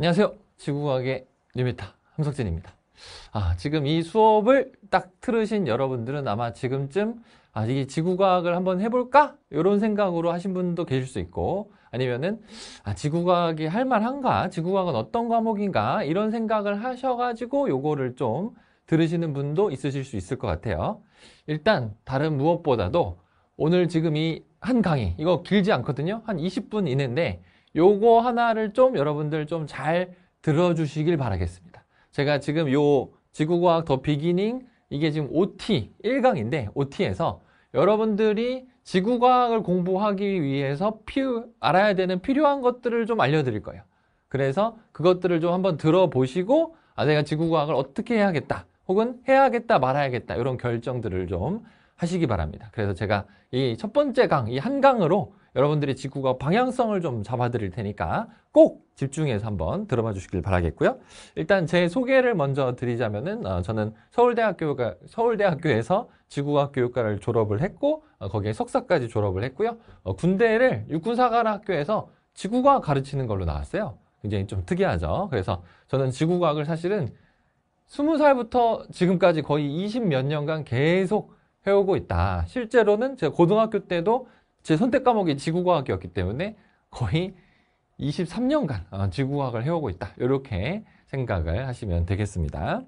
안녕하세요. 지구과학의 뉴메타 함석진입니다. 아, 지금 이 수업을 딱틀으신 여러분들은 아마 지금쯤 아, 이게 지구과학을 한번 해볼까? 이런 생각으로 하신 분도 계실 수 있고 아니면은 아, 지구과학이 할 만한가? 지구과학은 어떤 과목인가? 이런 생각을 하셔가지고 요거를 좀 들으시는 분도 있으실 수 있을 것 같아요. 일단 다른 무엇보다도 오늘 지금 이 한 강의 이거 길지 않거든요. 한 20분 이내인데 요거 하나를 좀 여러분들 좀 잘 들어주시길 바라겠습니다. 제가 지금 요 지구과학 더 비기닝 이게 지금 OT 1강인데 OT에서 여러분들이 지구과학을 공부하기 위해서 필 알아야 되는 필요한 것들을 좀 알려드릴 거예요. 그래서 그것들을 좀 한번 들어보시고 아 내가 지구과학을 어떻게 해야겠다 혹은 해야겠다 말아야겠다 이런 결정들을 좀 하시기 바랍니다. 그래서 제가 이 첫 번째 강, 이 한 강으로 여러분들이 직구가 방향성을 좀 잡아드릴 테니까 꼭 집중해서 한번 들어봐 주시길 바라겠고요. 일단 제 소개를 먼저 드리자면은 어, 저는 서울대학교가 서울대학교에서 지구과학교육과를 졸업을 했고 어, 거기에 석사까지 졸업을 했고요. 어, 군대를 육군사관학교에서 지구과학 가르치는 걸로 나왔어요. 굉장히 좀 특이하죠. 그래서 저는 지구과학을 사실은 2 0 살부터 지금까지 거의 20 몇 년간 계속 해오고 있다. 실제로는 제가 고등학교 때도 제 선택 과목이 지구과학이었기 때문에 거의 23년간 어, 지구과학을 해오고 있다. 이렇게 생각을 하시면 되겠습니다.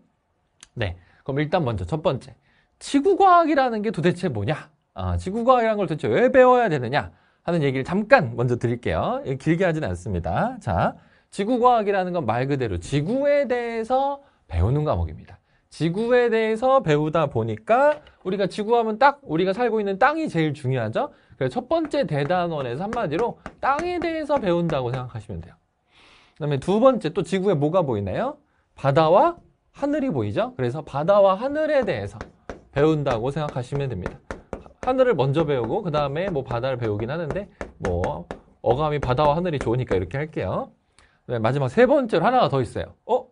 네, 그럼 일단 먼저 첫 번째. 지구과학이라는 게 도대체 뭐냐? 아, 지구과학이라는 걸 도대체 왜 배워야 되느냐? 하는 얘기를 잠깐 먼저 드릴게요. 길게 하진 않습니다. 자, 지구과학이라는 건 말 그대로 지구에 대해서 배우는 과목입니다. 지구에 대해서 배우다 보니까 우리가 지구하면 딱 우리가 살고 있는 땅이 제일 중요하죠. 그래서 첫 번째 대단원에서 한마디로 땅에 대해서 배운다고 생각하시면 돼요. 그 다음에 두 번째 또 지구에 뭐가 보이나요? 바다와 하늘이 보이죠? 그래서 바다와 하늘에 대해서 배운다고 생각하시면 됩니다. 하늘을 먼저 배우고 그 다음에 뭐 바다를 배우긴 하는데 뭐 어감이 바다와 하늘이 좋으니까 이렇게 할게요. 마지막 세 번째로 하나가 더 있어요. 어?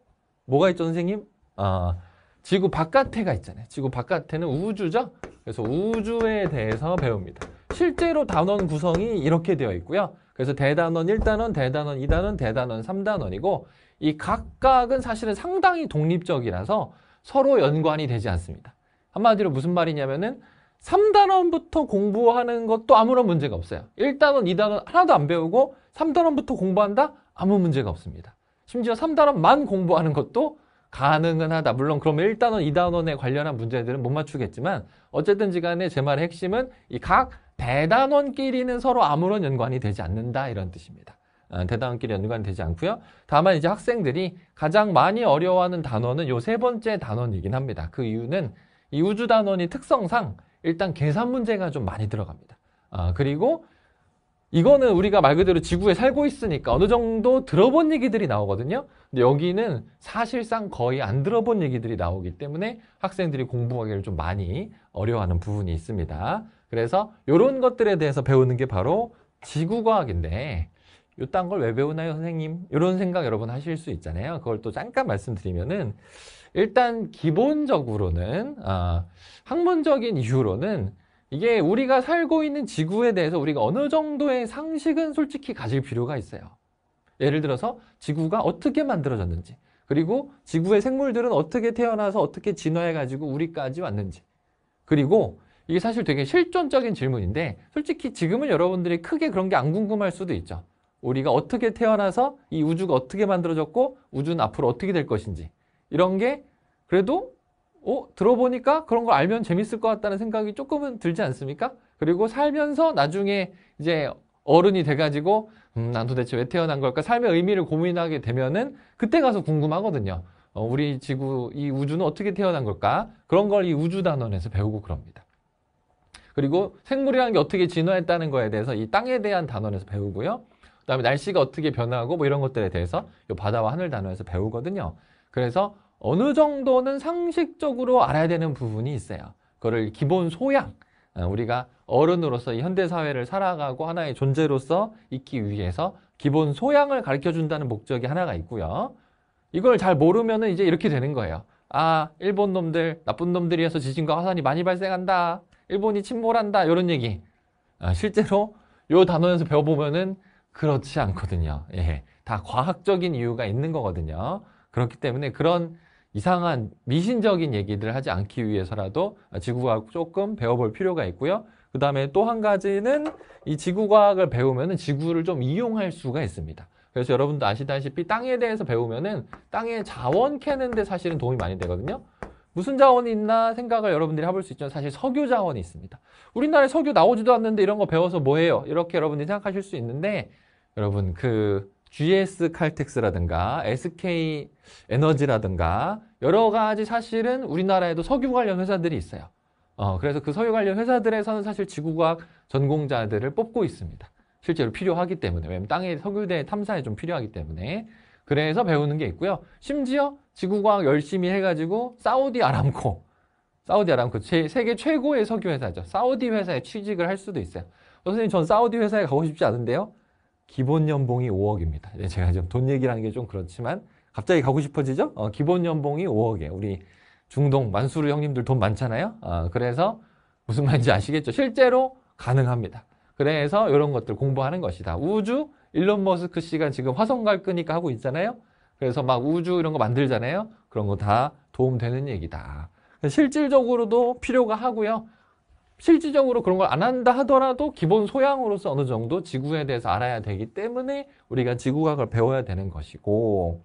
뭐가 있죠 선생님? 아, 지구 바깥에가 있잖아요. 지구 바깥에는 우주죠? 그래서 우주에 대해서 배웁니다. 실제로 단원 구성이 이렇게 되어 있고요. 그래서 대단원 1단원, 대단원 2단원, 대단원 3단원이고 이 각각은 사실은 상당히 독립적이라서 서로 연관이 되지 않습니다. 한마디로 무슨 말이냐면은 3단원부터 공부하는 것도 아무런 문제가 없어요. 1단원, 2단원 하나도 안 배우고 3단원부터 공부한다? 아무 문제가 없습니다. 심지어 3단원만 공부하는 것도 가능은 하다. 물론 그러면 1단원, 2단원에 관련한 문제들은 못 맞추겠지만 어쨌든지 간에 제 말의 핵심은 이각 대단원끼리는 서로 아무런 연관이 되지 않는다 이런 뜻입니다. 아, 대단원끼리 연관이 되지 않고요. 다만 이제 학생들이 가장 많이 어려워하는 단어는 요세 번째 단원이긴 합니다. 그 이유는 이 우주 단원이 특성상 일단 계산 문제가 좀 많이 들어갑니다. 아, 그리고 이거는 우리가 말 그대로 지구에 살고 있으니까 어느 정도 들어본 얘기들이 나오거든요. 근데 여기는 사실상 거의 안 들어본 얘기들이 나오기 때문에 학생들이 공부하기를 좀 많이 어려워하는 부분이 있습니다. 그래서 이런 것들에 대해서 배우는 게 바로 지구과학인데 이딴걸 왜 배우나요 선생님? 이런 생각 여러분 하실 수 있잖아요. 그걸 또 잠깐 말씀드리면은 일단 기본적으로는 아, 학문적인 이유로는 이게 우리가 살고 있는 지구에 대해서 우리가 어느 정도의 상식은 솔직히 가질 필요가 있어요. 예를 들어서 지구가 어떻게 만들어졌는지 그리고 지구의 생물들은 어떻게 태어나서 어떻게 진화해가지고 우리까지 왔는지 그리고 이게 사실 되게 실존적인 질문인데 솔직히 지금은 여러분들이 크게 그런 게 안 궁금할 수도 있죠. 우리가 어떻게 태어나서 이 우주가 어떻게 만들어졌고 우주는 앞으로 어떻게 될 것인지 이런 게 그래도 어? 들어보니까 그런 걸 알면 재밌을 것 같다는 생각이 조금은 들지 않습니까? 그리고 살면서 나중에 이제 어른이 돼가지고 음, 난 도대체 왜 태어난 걸까 삶의 의미를 고민하게 되면은 그때 가서 궁금하거든요. 어, 우리 지구 이 우주는 어떻게 태어난 걸까 그런 걸 이 우주 단원에서 배우고 그럽니다. 그리고 생물이라는 게 어떻게 진화했다는 거에 대해서 이 땅에 대한 단원에서 배우고요. 그다음에 날씨가 어떻게 변하고 뭐 이런 것들에 대해서 이 바다와 하늘 단원에서 배우거든요. 그래서 어느 정도는 상식적으로 알아야 되는 부분이 있어요. 그거를 기본 소양 어, 우리가 어른으로서 현대 사회를 살아가고 하나의 존재로서 있기 위해서 기본 소양을 가르쳐 준다는 목적이 하나가 있고요. 이걸 잘모르면 이제 이렇게 되는 거예요. 아, 일본 놈들 나쁜 놈들이어서 지진과 화산이 많이 발생한다. 일본이 침몰한다 이런 얘기 아, 실제로 요 단어에서 배워보면은 그렇지 않거든요. 예. 다 과학적인 이유가 있는 거거든요. 그렇기 때문에 그런 이상한 미신적인 얘기들을 하지 않기 위해서라도 지구과학 조금 배워볼 필요가 있고요. 그 다음에 또 한 가지는 이 지구과학을 배우면 은 지구를 좀 이용할 수가 있습니다. 그래서 여러분도 아시다시피 땅에 대해서 배우면은 땅의 자원 캐는데 사실은 도움이 많이 되거든요. 무슨 자원이 있나 생각을 여러분들이 해볼 수 있지만 사실 석유 자원이 있습니다. 우리나라에 석유 나오지도 않는데 이런 거 배워서 뭐해요? 이렇게 여러분들이 생각하실 수 있는데 여러분 그 GS 칼텍스라든가 SK 에너지라든가 여러 가지 사실은 우리나라에도 석유 관련 회사들이 있어요. 어, 그래서 그 석유 관련 회사들에서는 사실 지구과학 전공자들을 뽑고 있습니다. 실제로 필요하기 때문에 왜냐면 땅에 석유대 탐사에 좀 필요하기 때문에 그래서 배우는 게 있고요. 심지어 지구과학 열심히 해가지고 사우디 아람코, 사우디 아람코 제, 세계 최고의 석유 회사죠. 사우디 회사에 취직을 할 수도 있어요. 선생님 전 사우디 회사에 가고 싶지 않은데요. 기본 연봉이 5억입니다. 제가 좀 돈 얘기라는 게 좀 그렇지만 갑자기 가고 싶어지죠? 어, 기본 연봉이 5억에 우리 중동 만수르 형님들 돈 많잖아요. 어, 그래서 무슨 말인지 아시겠죠? 실제로 가능합니다. 그래서 이런 것들 공부하는 것이다. 우주 일론 머스크 씨가 지금 화성 갈 거니까 하고 있잖아요. 그래서 막 우주 이런 거 만들잖아요. 그런 거 다 도움되는 얘기다. 실질적으로도 필요가 하고요. 실질적으로 그런 걸 안 한다 하더라도 기본 소양으로서 어느 정도 지구에 대해서 알아야 되기 때문에 우리가 지구과학을 배워야 되는 것이고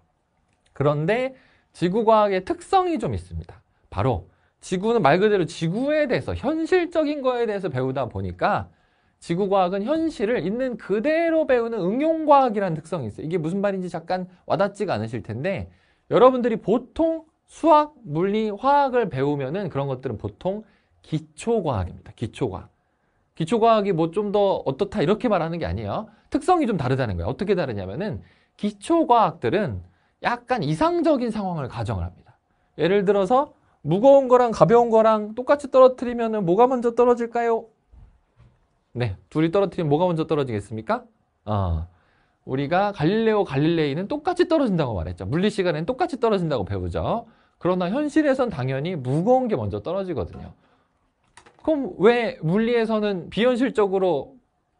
그런데 지구과학의 특성이 좀 있습니다. 바로 지구는 말 그대로 지구에 대해서 현실적인 거에 대해서 배우다 보니까 지구과학은 현실을 있는 그대로 배우는 응용과학이라는 특성이 있어요. 이게 무슨 말인지 잠깐 와닿지가 않으실 텐데 여러분들이 보통 수학, 물리, 화학을 배우면은 그런 것들은 보통 기초과학입니다. 기초과학. 기초과학이 뭐 좀 더 어떻다 이렇게 말하는 게 아니에요. 특성이 좀 다르다는 거예요. 어떻게 다르냐면은 기초과학들은 약간 이상적인 상황을 가정을 합니다. 예를 들어서 무거운 거랑 가벼운 거랑 똑같이 떨어뜨리면은 뭐가 먼저 떨어질까요? 네, 둘이 떨어뜨리면 뭐가 먼저 떨어지겠습니까? 어, 우리가 갈릴레오 갈릴레이는 똑같이 떨어진다고 말했죠. 물리 시간엔 똑같이 떨어진다고 배우죠. 그러나 현실에선 당연히 무거운 게 먼저 떨어지거든요. 그럼 왜 물리에서는 비현실적으로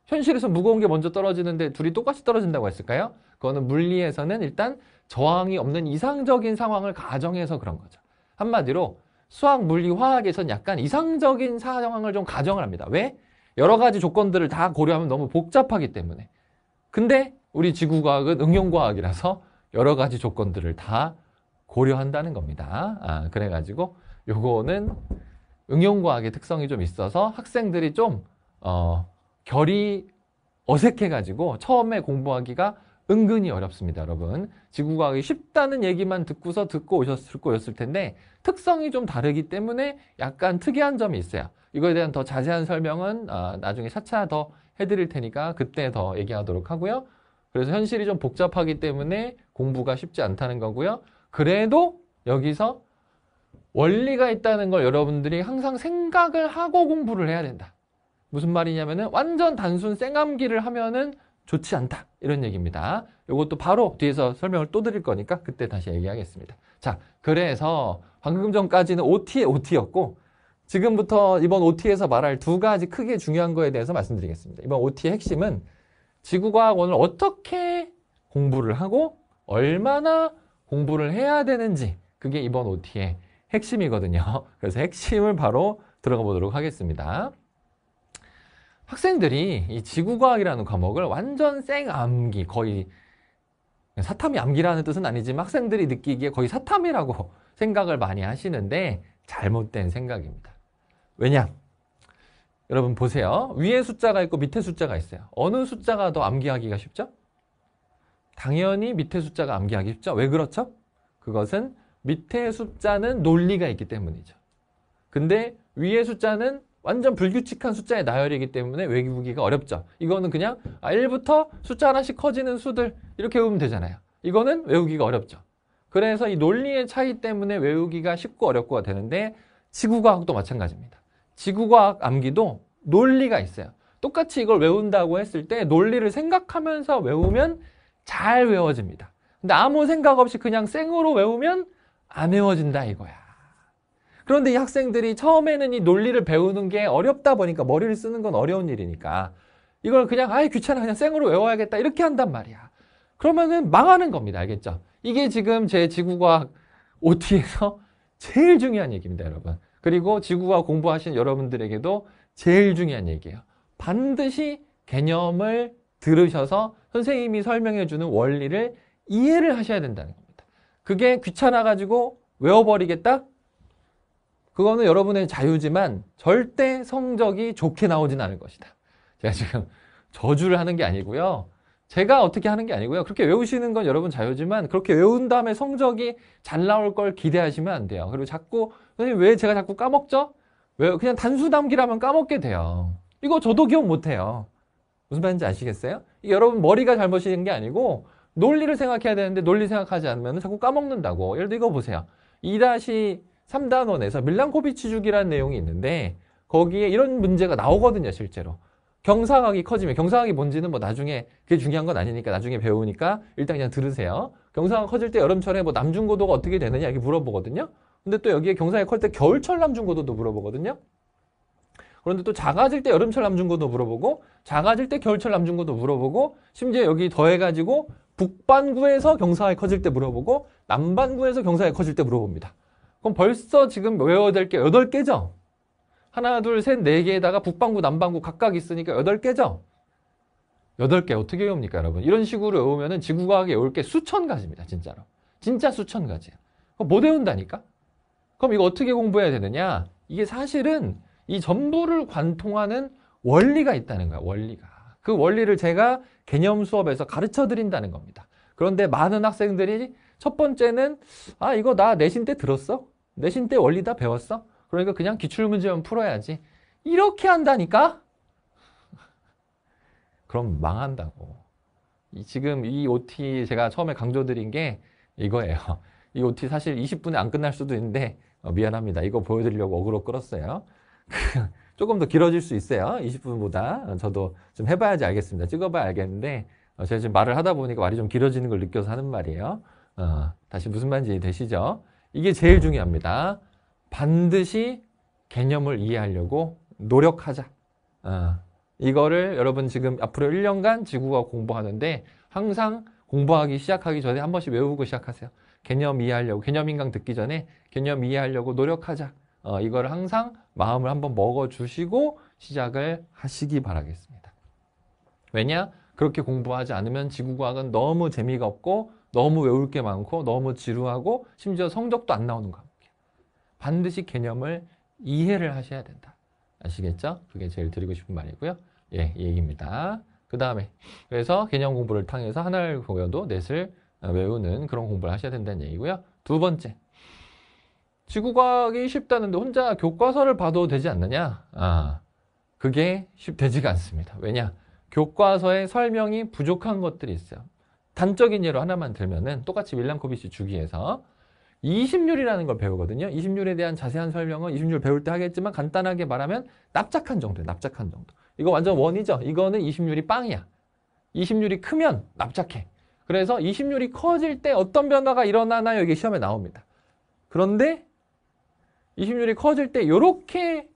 현실에서 무거운 게 먼저 떨어지는데 둘이 똑같이 떨어진다고 했을까요? 그거는 물리에서는 일단 저항이 없는 이상적인 상황을 가정해서 그런 거죠. 한마디로 수학, 물리, 화학에선 약간 이상적인 상황을 좀 가정을 합니다. 왜? 여러 가지 조건들을 다 고려하면 너무 복잡하기 때문에 근데 우리 지구과학은 응용과학이라서 여러 가지 조건들을 다 고려한다는 겁니다. 아, 그래가지고 요거는 응용과학의 특성이 좀 있어서 학생들이 좀 어, 결이 어색해가지고 처음에 공부하기가 은근히 어렵습니다, 여러분. 지구과학이 쉽다는 얘기만 듣고서 듣고 오셨을 거였을 텐데 특성이 좀 다르기 때문에 약간 특이한 점이 있어요. 이거에 대한 더 자세한 설명은 어, 나중에 차차 더 해드릴 테니까 그때 더 얘기하도록 하고요. 그래서 현실이 좀 복잡하기 때문에 공부가 쉽지 않다는 거고요. 그래도 여기서 원리가 있다는 걸 여러분들이 항상 생각을 하고 공부를 해야 된다. 무슨 말이냐면은 완전 단순 쌩암기를 하면은 좋지 않다 이런 얘기입니다. 이것도 바로 뒤에서 설명을 또 드릴 거니까 그때 다시 얘기하겠습니다. 자, 그래서 방금 전까지는 OT의 OT였고 지금부터 이번 OT에서 말할 두 가지 크게 중요한 거에 대해서 말씀드리겠습니다. 이번 OT의 핵심은 지구과학원을 어떻게 공부를 하고 얼마나 공부를 해야 되는지 그게 이번 OT의 핵심이거든요. 그래서 핵심을 바로 들어가 보도록 하겠습니다. 학생들이 이 지구과학이라는 과목을 완전 생암기 거의 사탐이 암기라는 뜻은 아니지만 학생들이 느끼기에 거의 사탐이라고 생각을 많이 하시는데 잘못된 생각입니다. 왜냐? 여러분 보세요. 위에 숫자가 있고 밑에 숫자가 있어요. 어느 숫자가 더 암기하기가 쉽죠? 당연히 밑에 숫자가 암기하기 쉽죠. 왜 그렇죠? 그것은 밑에 숫자는 논리가 있기 때문이죠. 근데 위에 숫자는 완전 불규칙한 숫자의 나열이기 때문에 외우기가 어렵죠. 이거는 그냥 아, 1부터 숫자 하나씩 커지는 수들 이렇게 외우면 되잖아요. 이거는 외우기가 어렵죠. 그래서 이 논리의 차이 때문에 외우기가 쉽고 어렵고가 되는데 지구과학도 마찬가지입니다. 지구과학 암기도 논리가 있어요. 똑같이 이걸 외운다고 했을 때 논리를 생각하면서 외우면 잘 외워집니다. 근데 아무 생각 없이 그냥 생으로 외우면 안 외워진다 이거야. 그런데 이 학생들이 처음에는 이 논리를 배우는 게 어렵다 보니까 머리를 쓰는 건 어려운 일이니까 이걸 그냥 아예 귀찮아 그냥 생으로 외워야겠다 이렇게 한단 말이야. 그러면은 망하는 겁니다. 알겠죠? 이게 지금 제 지구과학 OT에서 제일 중요한 얘기입니다. 여러분. 그리고 지구과학 공부하시는 여러분들에게도 제일 중요한 얘기예요. 반드시 개념을 들으셔서 선생님이 설명해주는 원리를 이해를 하셔야 된다는 겁니다. 그게 귀찮아가지고 외워버리겠다? 그거는 여러분의 자유지만 절대 성적이 좋게 나오진 않을 것이다. 제가 지금 저주를 하는 게 아니고요. 제가 어떻게 하는 게 아니고요. 그렇게 외우시는 건 여러분 자유지만 그렇게 외운 다음에 성적이 잘 나올 걸 기대하시면 안 돼요. 그리고 자꾸 선생님 왜 제가 자꾸 까먹죠? 왜 그냥 단수 담기라면 까먹게 돼요. 이거 저도 기억 못 해요. 무슨 말인지 아시겠어요? 여러분 머리가 잘못인 게 아니고 논리를 생각해야 되는데 논리 생각하지 않으면 자꾸 까먹는다고. 예를 들어 이거 보세요. 2-1 3단원에서 밀란코비치 주기라는 내용이 있는데 거기에 이런 문제가 나오거든요, 실제로. 경상학이 커지면 경상학이 뭔지는 뭐 나중에 그게 중요한 건 아니니까 나중에 배우니까 일단 그냥 들으세요. 경상학 커질 때 여름철에 뭐 남중고도가 어떻게 되느냐 이렇게 물어보거든요. 근데 또 여기에 경상학이 커질 때 겨울철 남중고도도 물어보거든요. 그런데 또 작아질 때 여름철 남중고도 물어보고 작아질 때 겨울철 남중고도 물어보고 심지어 여기 더해가지고 북반구에서 경사학이 커질 때 물어보고 남반구에서 경사학이 커질 때 물어봅니다. 그럼 벌써 지금 외워야 될 게 8개죠? 하나, 둘, 셋, 네 개에다가 북반구, 남반구 각각 있으니까 8개죠? 8개 어떻게 외웁니까, 여러분? 이런 식으로 외우면 은 지구과학에 외울 게 수천 가지입니다, 진짜로. 진짜 수천 가지예요. 그럼 못 외운다니까? 그럼 이거 어떻게 공부해야 되느냐? 이게 사실은 이 전부를 관통하는 원리가 있다는 거야, 원리가. 그 원리를 제가 개념 수업에서 가르쳐 드린다는 겁니다. 그런데 많은 학생들이 첫 번째는 아, 이거 나 내신 때 들었어? 내신 때 원리 다 배웠어? 그러니까 그냥 기출문제만 풀어야지. 이렇게 한다니까? 그럼 망한다고. 지금 이 OT 제가 처음에 강조드린 게 이거예요. 이 OT 사실 20분에 안 끝날 수도 있는데 어, 미안합니다. 이거 보여드리려고 어그로 끌었어요. 조금 더 길어질 수 있어요. 20분보다. 저도 좀 해봐야지 알겠습니다. 찍어봐야 알겠는데 어, 제가 지금 말을 하다 보니까 말이 좀 길어지는 걸 느껴서 하는 말이에요. 어, 다시 무슨 말인지 되시죠? 이게 제일 중요합니다. 반드시 개념을 이해하려고 노력하자. 어. 이거를 여러분 지금 앞으로 1년간 지구가 공부하는데 항상 공부하기 시작하기 전에 한 번씩 외우고 시작하세요. 개념 이해하려고 개념 인강 듣기 전에 개념 이해하려고 노력하자. 어, 이걸 항상 마음을 한번 먹어주시고 시작을 하시기 바라겠습니다. 왜냐? 그렇게 공부하지 않으면 지구과학은 너무 재미가 없고 너무 외울 게 많고 너무 지루하고 심지어 성적도 안 나오는 과목 반드시 개념을 이해를 하셔야 된다. 아시겠죠? 그게 제일 드리고 싶은 말이고요. 예, 얘기입니다. 그 다음에 그래서 개념 공부를 통해서 하나를 보여도 넷을 어, 외우는 그런 공부를 하셔야 된다는 얘기고요. 두 번째, 지구과학이 쉽다는데 혼자 교과서를 봐도 되지 않느냐? 아, 그게 쉽 되지가 않습니다. 왜냐? 교과서의 설명이 부족한 것들이 있어요. 단적인 예로 하나만 들면은 똑같이 윌리엄 코비시 주기에서 2 0률이라는걸 배우거든요. 2 0률에 대한 자세한 설명은 2 0률 배울 때 하겠지만 간단하게 말하면 납작한 정도예요. 납작한 정도. 이거 완전 원이죠. 이거는 2 0률이 빵이야. 2 0률이 크면 납작해. 그래서 2 0률이 커질 때 어떤 변화가 일어나나요? 이게 시험에 나옵니다. 그런데 2 0률이 커질 때 이렇게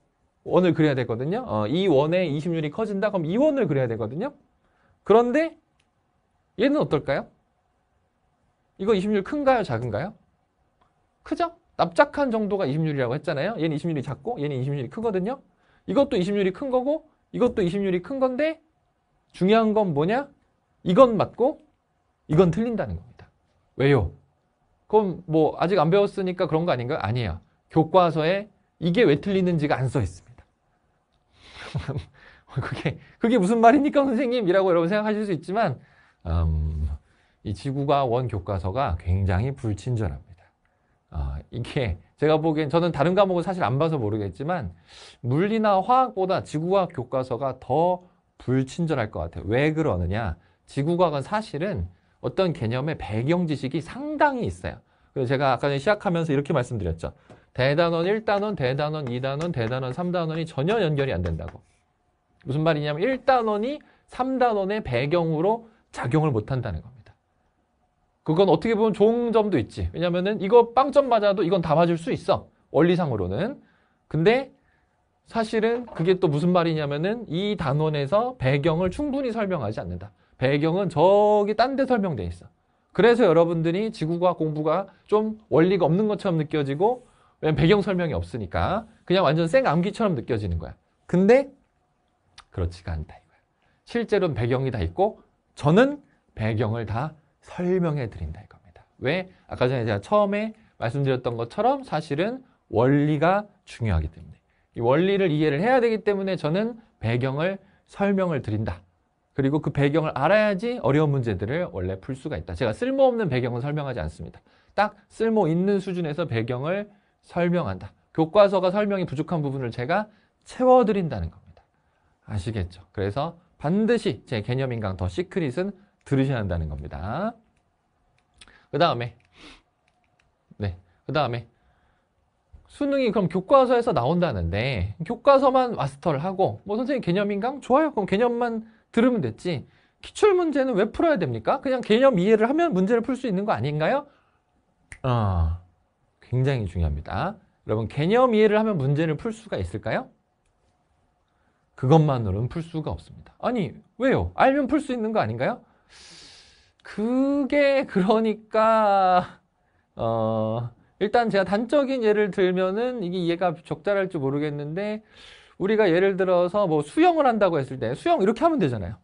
원을 그려야 되거든요. 어, 이원에2 0률이 커진다? 그럼 이 원을 그려야 되거든요. 그런데 얘는 어떨까요? 이거 26 0 큰가요? 작은가요? 크죠? 납작한 정도가 26이라고 0 했잖아요. 얘는 26이 0 작고 얘는 26이 0 크거든요. 이것도 26이 0큰 거고 이것도 26이 0큰 건데 중요한 건 뭐냐? 이건 맞고 이건 틀린다는 겁니다. 왜요? 그럼 뭐 아직 안 배웠으니까 그런 거 아닌가요? 아니에요. 교과서에 이게 왜 틀리는지가 안 써 있습니다. 그게 그게 무슨 말입니까 선생님? 이라고 여러분 생각하실 수 있지만 음, 이 지구과원 교과서가 굉장히 불친절합니다. 어, 이게 제가 보기엔 저는 다른 과목은 사실 안 봐서 모르겠지만 물리나 화학보다 지구과학 교과서가 더 불친절할 것 같아요. 왜 그러느냐? 지구과학은 사실은 어떤 개념의 배경 지식이 상당히 있어요. 그래서 제가 아까 시작하면서 이렇게 말씀드렸죠. 대단원 1단원, 대단원 2단원, 대단원 3단원이 전혀 연결이 안 된다고. 무슨 말이냐면 1단원이 3단원의 배경으로 작용을 못한다는 겁니다. 그건 어떻게 보면 좋은 점도 있지. 왜냐면은 이거 빵점 맞아도 이건 다 맞을 수 있어. 원리상으로는. 근데 사실은 그게 또 무슨 말이냐면은 이 단원에서 배경을 충분히 설명하지 않는다. 배경은 저기 딴 데 설명돼 있어. 그래서 여러분들이 지구과학 공부가 좀 원리가 없는 것처럼 느껴지고 왜냐면 배경 설명이 없으니까 그냥 완전 생 암기처럼 느껴지는 거야. 근데 그렇지가 않다 실제로는 배경이 다 있고 저는 배경을 다 설명해 드린다 이겁니다. 왜? 아까 전에 제가 처음에 말씀드렸던 것처럼 사실은 원리가 중요하기 때문에 이 원리를 이해를 해야 되기 때문에 저는 배경을 설명을 드린다. 그리고 그 배경을 알아야지 어려운 문제들을 원래 풀 수가 있다. 제가 쓸모없는 배경은 설명하지 않습니다. 딱 쓸모 있는 수준에서 배경을 설명한다. 교과서가 설명이 부족한 부분을 제가 채워드린다는 겁니다. 아시겠죠? 그래서 반드시 제 개념인 강더 시크릿은 들으셔야 한다는 겁니다. 그 다음에 네, 그 다음에 수능이 그럼 교과서에서 나온다는데 교과서만 마스터를 하고 뭐 선생님 개념인강? 좋아요. 그럼 개념만 들으면 됐지. 기출문제는 왜 풀어야 됩니까? 그냥 개념 이해를 하면 문제를 풀 수 있는 거 아닌가요? 어, 굉장히 중요합니다. 여러분 개념 이해를 하면 문제를 풀 수가 있을까요? 그것만으로는 풀 수가 없습니다. 아니 왜요? 알면 풀 수 있는 거 아닌가요? 그게 그러니까 어 일단 제가 단적인 예를 들면은 이게 이해가 적절할지 모르겠는데 우리가 예를 들어서 뭐 수영을 한다고 했을 때 수영 이렇게 하면 되잖아요.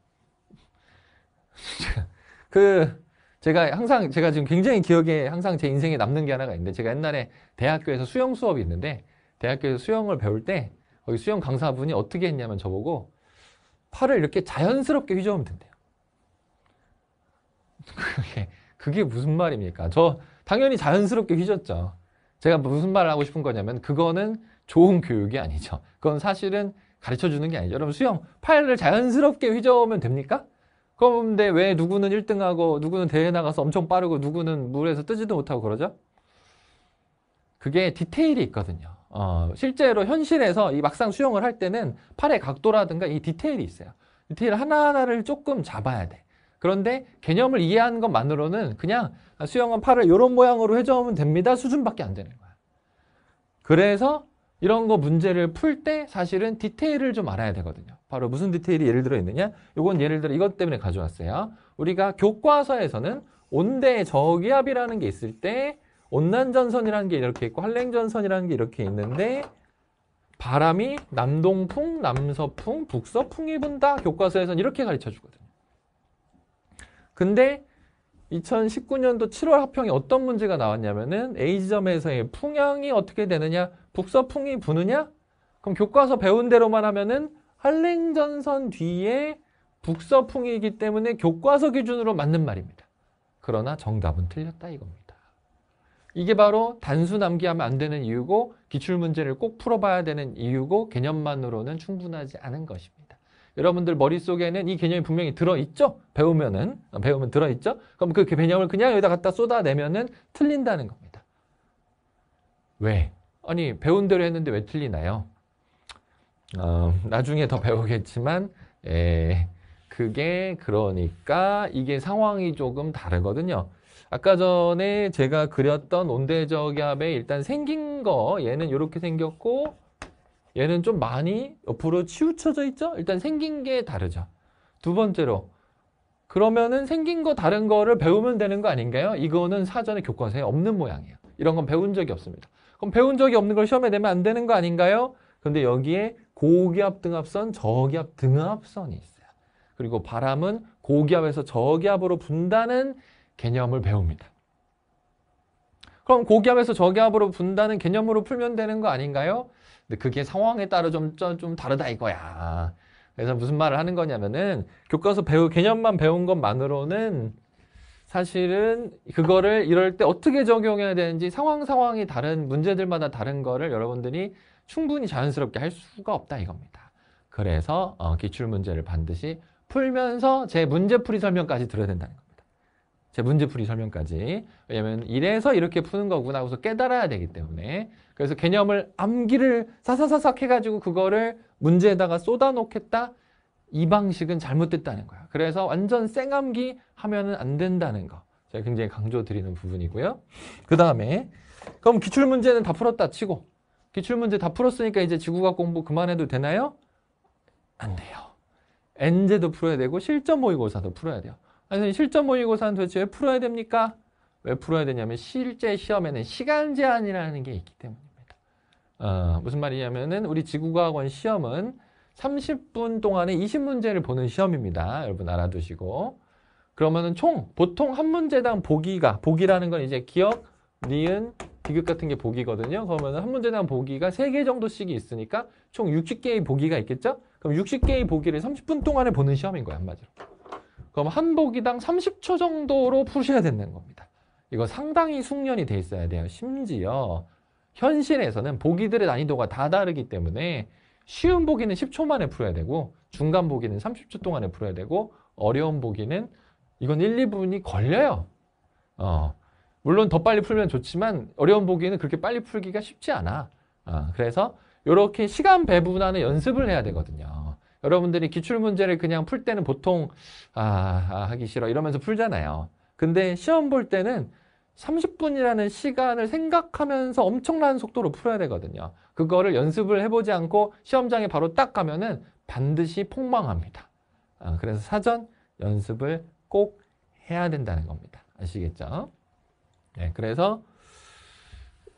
그 제가 항상 제가 지금 굉장히 기억에 항상 제 인생에 남는 게 하나가 있는데 제가 옛날에 대학교에서 수영 수업이 있는데 대학교에서 수영을 배울 때 거기 수영 강사분이 어떻게 했냐면 저보고 팔을 이렇게 자연스럽게 휘저으면 된대요. 그게, 그게 무슨 말입니까? 저 당연히 자연스럽게 휘졌죠. 제가 무슨 말을 하고 싶은 거냐면 그거는 좋은 교육이 아니죠. 그건 사실은 가르쳐 주는 게 아니죠. 여러분 수영 팔을 자연스럽게 휘저으면 됩니까? 그런데 왜 누구는 1등하고 누구는 대회 나가서 엄청 빠르고 누구는 물에서 뜨지도 못하고 그러죠? 그게 디테일이 있거든요. 어, 실제로 현실에서 이 막상 수영을 할 때는 팔의 각도라든가 이 디테일이 있어요. 디테일 하나하나를 조금 잡아야 돼. 그런데 개념을 이해하는 것만으로는 그냥 수영은 팔을 이런 모양으로 해줘오면 됩니다 수준밖에 안 되는 거야. 그래서 이런 거 문제를 풀 때 사실은 디테일을 좀 알아야 되거든요. 바로 무슨 디테일이 예를 들어 있느냐? 이건 예를 들어 이것 때문에 가져왔어요. 우리가 교과서에서는 온대 저기압이라는 게 있을 때 온난전선이라는 게 이렇게 있고 한랭전선이라는 게 이렇게 있는데 바람이 남동풍, 남서풍, 북서풍이 분다 교과서에서는 이렇게 가르쳐주거든요. 근데 2019년도 7월 합평에 어떤 문제가 나왔냐면은 A 지점에서의 풍향이 어떻게 되느냐, 북서풍이 부느냐? 그럼 교과서 배운 대로만 하면은 한랭전선 뒤에 북서풍이기 때문에 교과서 기준으로 맞는 말입니다. 그러나 정답은 틀렸다 이겁니다. 이게 바로 단순 암기하면 안 되는 이유고 기출문제를 꼭 풀어봐야 되는 이유고 개념만으로는 충분하지 않은 것입니다. 여러분들 머릿속에는 이 개념이 분명히 들어있죠? 배우면은, 어, 배우면 들어있죠? 그럼 그 개념을 그냥 여기다 갖다 쏟아내면은 틀린다는 겁니다. 왜? 아니, 배운 대로 했는데 왜 틀리나요? 어, 나중에 더 배우겠지만, 에, 예, 그게 그러니까 이게 상황이 조금 다르거든요. 아까 전에 제가 그렸던 온대저기압에 일단 생긴 거 얘는 이렇게 생겼고 얘는 좀 많이 옆으로 치우쳐져 있죠? 일단 생긴 게 다르죠. 두 번째로 그러면은 생긴 거 다른 거를 배우면 되는 거 아닌가요? 이거는 사전에 교과서에 없는 모양이에요. 이런 건 배운 적이 없습니다. 그럼 배운 적이 없는 걸 시험에 내면 안 되는 거 아닌가요? 근데 여기에 고기압 등압선, 저기압 등압선이 있어요. 그리고 바람은 고기압에서 저기압으로 분다는 개념을 배웁니다. 그럼 고기압에서 저기압으로 분다는 개념으로 풀면 되는 거 아닌가요? 근데 그게 상황에 따라 좀, 좀, 다르다 이거야. 그래서 무슨 말을 하는 거냐면은 교과서 배우 개념만 배운 것만으로는 사실은 그거를 이럴 때 어떻게 적용해야 되는지 상황 상황이 다른 문제들마다 다른 거를 여러분들이 충분히 자연스럽게 할 수가 없다 이겁니다. 그래서 어, 기출 문제를 반드시 풀면서 제 문제풀이 설명까지 들어야 된다는 거. 제 문제풀이 설명까지. 왜냐면 이래서 이렇게 푸는 거구나 하고서 깨달아야 되기 때문에. 그래서 개념을 암기를 사사사삭 해가지고 그거를 문제에다가 쏟아놓겠다? 이 방식은 잘못됐다는 거야. 그래서 완전 쌩암기 하면은 안 된다는 거. 제가 굉장히 강조드리는 부분이고요. 그 다음에 그럼 기출문제는 다 풀었다 치고 기출문제 다 풀었으니까 이제 지구과학 공부 그만해도 되나요? 안 돼요. n 제도 풀어야 되고 실전 모의고사도 풀어야 돼요. 아니 실전 모의고사는 도대체 왜 풀어야 됩니까? 왜 풀어야 되냐면 실제 시험에는 시간 제한이라는 게 있기 때문입니다. 어, 무슨 말이냐면은 우리 지구과학원 시험은 30분 동안에 20문제를 보는 시험입니다. 여러분 알아두시고 그러면은 총 보통 한 문제당 보기가 보기라는 건 이제 기억, 니은, 비극 같은 게 보기거든요. 그러면 은한 문제당 보기가 3개 정도씩이 있으니까 총 60개의 보기가 있겠죠? 그럼 60개의 보기를 30분 동안에 보는 시험인 거예요. 한마디로. 그럼 한복이당 30초 정도로 푸셔야 되는 겁니다. 이거 상당히 숙련이 돼 있어야 돼요. 심지어 현실에서는 보기들의 난이도가 다 다르기 때문에 쉬운 보기는 10초 만에 풀어야 되고 중간 보기는 30초 동안에 풀어야 되고 어려운 보기는 이건 1, 2분이 걸려요. 어. 물론 더 빨리 풀면 좋지만 어려운 보기는 그렇게 빨리 풀기가 쉽지 않아. 어. 그래서 이렇게 시간 배분하는 연습을 해야 되거든요. 여러분들이 기출문제를 그냥 풀 때는 보통 아, 아 하기 싫어 이러면서 풀잖아요. 근데 시험 볼 때는 30분이라는 시간을 생각하면서 엄청난 속도로 풀어야 되거든요. 그거를 연습을 해보지 않고 시험장에 바로 딱 가면은 반드시 폭망합니다. 아, 그래서 사전 연습을 꼭 해야 된다는 겁니다. 아시겠죠? 네, 그래서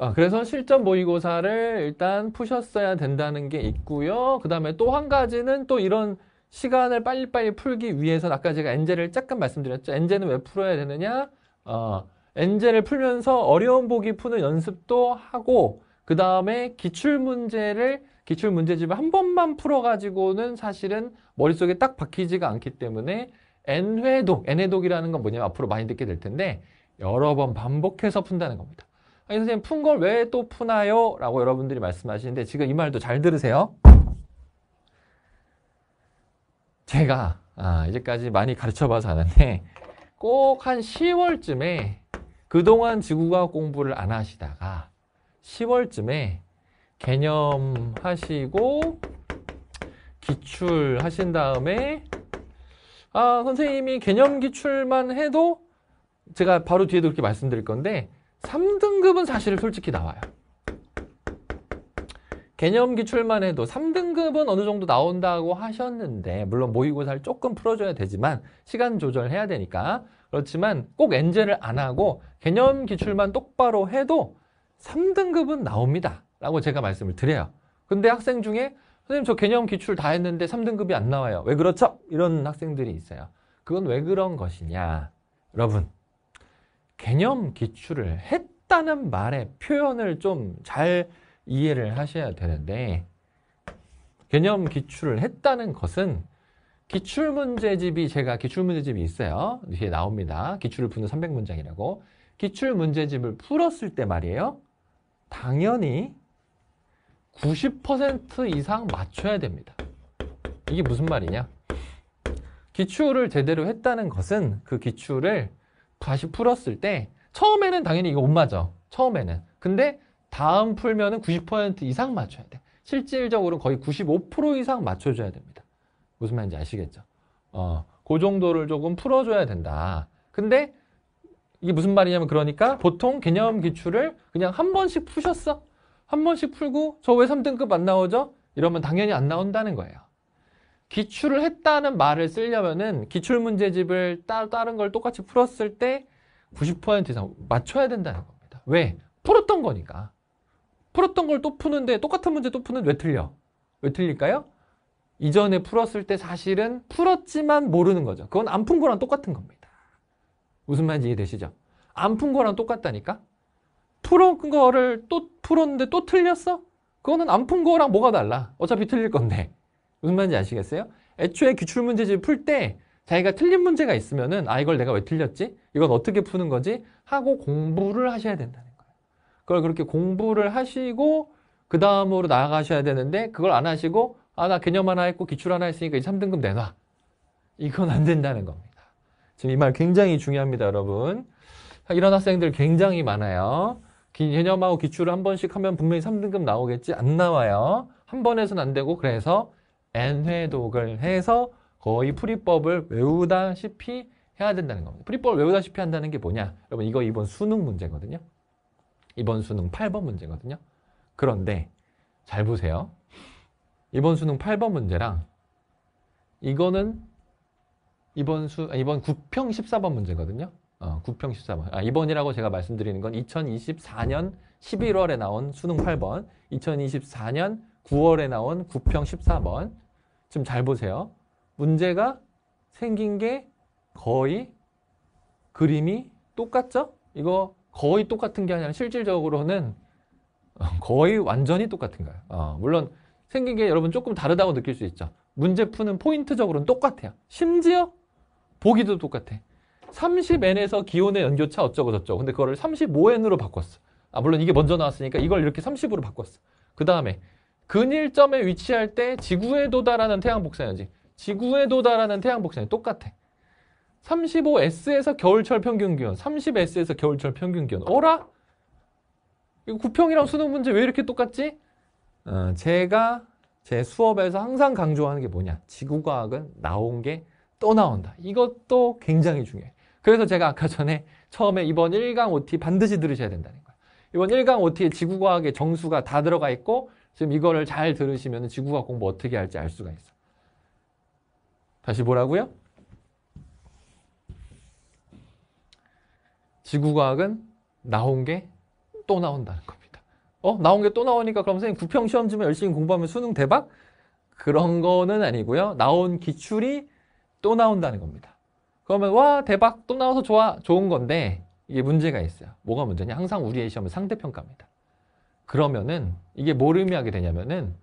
아, 그래서 실전 모의고사를 일단 푸셨어야 된다는 게 있고요. 그 다음에 또 한 가지는 또 이런 시간을 빨리빨리 풀기 위해서 아까 제가 엔젤을 잠깐 말씀드렸죠. 엔젤은 왜 풀어야 되느냐? 어, 엔젤을 풀면서 어려운 보기 푸는 연습도 하고 그 다음에 기출문제를 기출문제집을 한 번만 풀어가지고는 사실은 머릿속에 딱 박히지가 않기 때문에 N회독, N회독이라는 건 뭐냐면 앞으로 많이 듣게 될 텐데 여러 번 반복해서 푼다는 겁니다. 아, 니 선생님 푼 걸 왜 또 푸나요? 라고 여러분들이 말씀하시는데 지금 이 말도 잘 들으세요. 제가 아, 이제까지 많이 가르쳐봐서 아는데 꼭 한 10월쯤에 그동안 지구과학 공부를 안 하시다가 10월쯤에 개념 하시고 기출 하신 다음에 아 선생님이 개념 기출만 해도 제가 바로 뒤에도 이렇게 말씀드릴 건데 3등급은 사실 솔직히 나와요. 개념 기출만 해도 3등급은 어느 정도 나온다고 하셨는데 물론 모의고사를 조금 풀어줘야 되지만 시간 조절해야 되니까 그렇지만 꼭 엔젤을 안 하고 개념 기출만 똑바로 해도 3등급은 나옵니다 라고 제가 말씀을 드려요 근데 학생 중에 선생님 저 개념 기출 다 했는데 3등급이 안 나와요 왜 그렇죠? 이런 학생들이 있어요 그건 왜 그런 것이냐 여러분 개념 기출을 했다는 말의 표현을 좀 잘 이해를 하셔야 되는데 개념 기출을 했다는 것은 기출문제집이 제가 기출문제집이 있어요. 뒤에 나옵니다. 기출을 푸는 300문장이라고. 기출문제집을 풀었을 때 말이에요. 당연히 90% 이상 맞춰야 됩니다. 이게 무슨 말이냐? 기출을 제대로 했다는 것은 그 기출을 다시 풀었을 때 처음에는 당연히 이거 못 맞아. 처음에는. 근데 다음 풀면은 90% 이상 맞춰야 돼. 실질적으로는 거의 95% 이상 맞춰줘야 됩니다. 무슨 말인지 아시겠죠? 어, 그 정도를 조금 풀어줘야 된다. 근데 이게 무슨 말이냐면 그러니까 보통 개념 기출을 그냥 한 번씩 푸셨어. 한 번씩 풀고 저 왜 3등급 안 나오죠? 이러면 당연히 안 나온다는 거예요. 기출을 했다는 말을 쓰려면은 기출 문제집을 따, 다른 걸 똑같이 풀었을 때 90% 이상 맞춰야 된다는 겁니다. 왜? 풀었던 거니까. 풀었던 걸 또 푸는데 똑같은 문제 또 푸는데 왜 틀려? 왜 틀릴까요? 이전에 풀었을 때 사실은 풀었지만 모르는 거죠. 그건 안 푼 거랑 똑같은 겁니다. 무슨 말인지 이해되시죠? 안 푼 거랑 똑같다니까? 풀은 거를 또 풀었는데 또 틀렸어? 그거는 안 푼 거랑 뭐가 달라? 어차피 틀릴 건데. 무슨 말인지 아시겠어요? 애초에 기출문제집 풀때 자기가 틀린 문제가 있으면은 아 이걸 내가 왜 틀렸지? 이건 어떻게 푸는 거지? 하고 공부를 하셔야 된다는 거예요. 그걸 그렇게 공부를 하시고 그 다음으로 나아가셔야 되는데 그걸 안 하시고 아 나 개념 하나 했고 기출 하나 했으니까 이 3등급 내놔. 이건 안 된다는 겁니다. 지금 이 말 굉장히 중요합니다 여러분. 이런 학생들 굉장히 많아요. 개념하고 기출을 한 번씩 하면 분명히 3등급 나오겠지? 안 나와요. 한 번에서는 안 되고 그래서 엔회독을 해서 거의 풀이법을 외우다시피 해야 된다는 겁니다. 풀이법을 외우다시피 한다는 게 뭐냐? 여러분 이거 이번 수능 문제거든요. 이번 수능 8번 문제거든요. 그런데 잘 보세요. 이번 수능 8번 문제랑 이거는 이번 수 아, 이번 9평 14번 문제거든요. 어, 9평 14번. 아, 이번이라고 제가 말씀드리는 건 2024년 11월에 나온 수능 8번, 2024년 9월에 나온 9평 14번 지금 잘 보세요. 문제가 생긴 게 거의 그림이 똑같죠? 이거 거의 똑같은 게 아니라 실질적으로는 거의 완전히 똑같은 거예요. 어, 물론 생긴 게 여러분 조금 다르다고 느낄 수 있죠. 문제 푸는 포인트적으로는 똑같아요. 심지어 보기도 똑같아. 30n에서 기온의 연교차 어쩌고저쩌고 근데 그거를 35n으로 바꿨어. 아 물론 이게 먼저 나왔으니까 이걸 이렇게 30으로 바꿨어. 그 다음에 근일점에 위치할 때 지구에 도달하는 태양 복사에지 지구에 도달하는 태양 복사에지 똑같아 35S에서 겨울철 평균 기온 30S에서 겨울철 평균 기온 어라? 이거 구평이랑 수능 문제 왜 이렇게 똑같지? 어, 제가 제 수업에서 항상 강조하는 게 뭐냐 지구과학은 나온 게 또 나온다 이것도 굉장히 중요해 그래서 제가 아까 전에 처음에 이번 1강 OT 반드시 들으셔야 된다는 거예요 이번 1강 OT에 지구과학의 정수가 다 들어가 있고 지금 이거를 잘 들으시면 지구과학 공부 뭐 어떻게 할지 알 수가 있어요. 다시 보라고요? 지구과학은 나온 게 또 나온다는 겁니다. 어? 나온 게 또 나오니까 그럼 선생님 구평 시험지만 열심히 공부하면 수능 대박? 그런 거는 아니고요. 나온 기출이 또 나온다는 겁니다. 그러면 와 대박 또 나와서 좋아 좋은 건데 이게 문제가 있어요. 뭐가 문제냐? 항상 우리의 시험은 상대평가입니다. 그러면은 이게 뭘 의미하게 되냐면은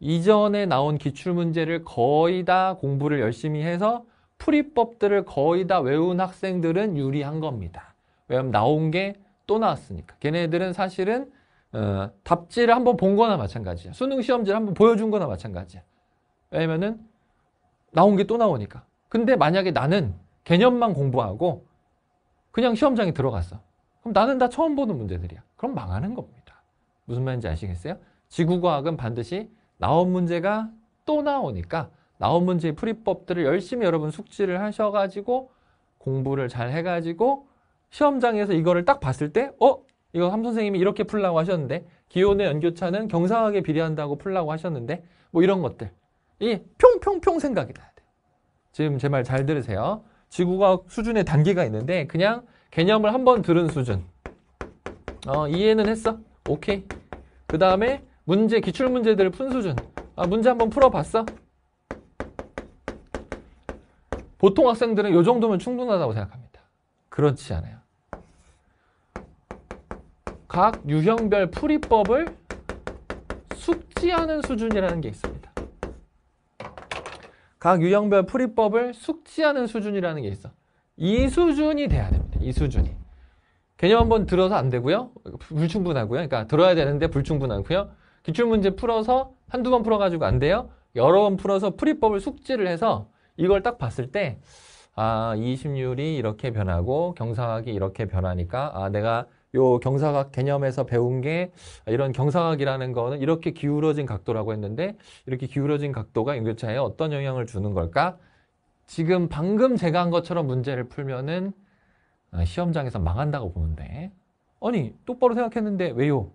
이전에 나온 기출문제를 거의 다 공부를 열심히 해서 풀이법들을 거의 다 외운 학생들은 유리한 겁니다. 왜냐면 나온 게 또 나왔으니까. 걔네들은 사실은 어, 답지를 한번 본 거나 마찬가지야. 수능 시험지를 한번 보여준 거나 마찬가지야. 왜냐면은 나온 게 또 나오니까. 근데 만약에 나는 개념만 공부하고 그냥 시험장에 들어갔어. 그럼 나는 다 처음 보는 문제들이야. 그럼 망하는 겁니다. 무슨 말인지 아시겠어요? 지구과학은 반드시 나온 문제가 또 나오니까 나온 문제의 풀이법들을 열심히 여러분 숙지를 하셔가지고 공부를 잘 해가지고 시험장에서 이거를 딱 봤을 때 어? 이거 함 선생님이 이렇게 풀라고 하셨는데 기온의 연교차는 경사하게 비례한다고 풀라고 하셨는데 뭐 이런 것들 이 평평평 생각이 나야 돼요. 지금 제 말 잘 들으세요. 지구과학 수준의 단계가 있는데 그냥 개념을 한번 들은 수준 어, 이해는 했어? 오케이. 그 다음에 문제, 기출문제들을 푼 수준. 아, 문제 한번 풀어봤어? 보통 학생들은 이 정도면 충분하다고 생각합니다. 그렇지 않아요. 각 유형별 풀이법을 숙지하는 수준이라는 게 있습니다. 각 유형별 풀이법을 숙지하는 수준이라는 게 있어. 이 수준이 돼야 됩니다. 이 수준이. 개념 한번 들어서 안 되고요. 불충분하고요. 그러니까 들어야 되는데 불충분하고요. 기출문제 풀어서 한두 번 풀어가지고 안 돼요. 여러 번 풀어서 풀이법을 숙지를 해서 이걸 딱 봤을 때 아, 이심률이 이렇게 변하고 경사각이 이렇게 변하니까 아, 내가 요 경사각 개념에서 배운 게 이런 경사각이라는 거는 이렇게 기울어진 각도라고 했는데 이렇게 기울어진 각도가 인교차에 어떤 영향을 주는 걸까? 지금 방금 제가 한 것처럼 문제를 풀면은 아, 시험장에서 망한다고 보는데 아니 똑바로 생각했는데 왜요?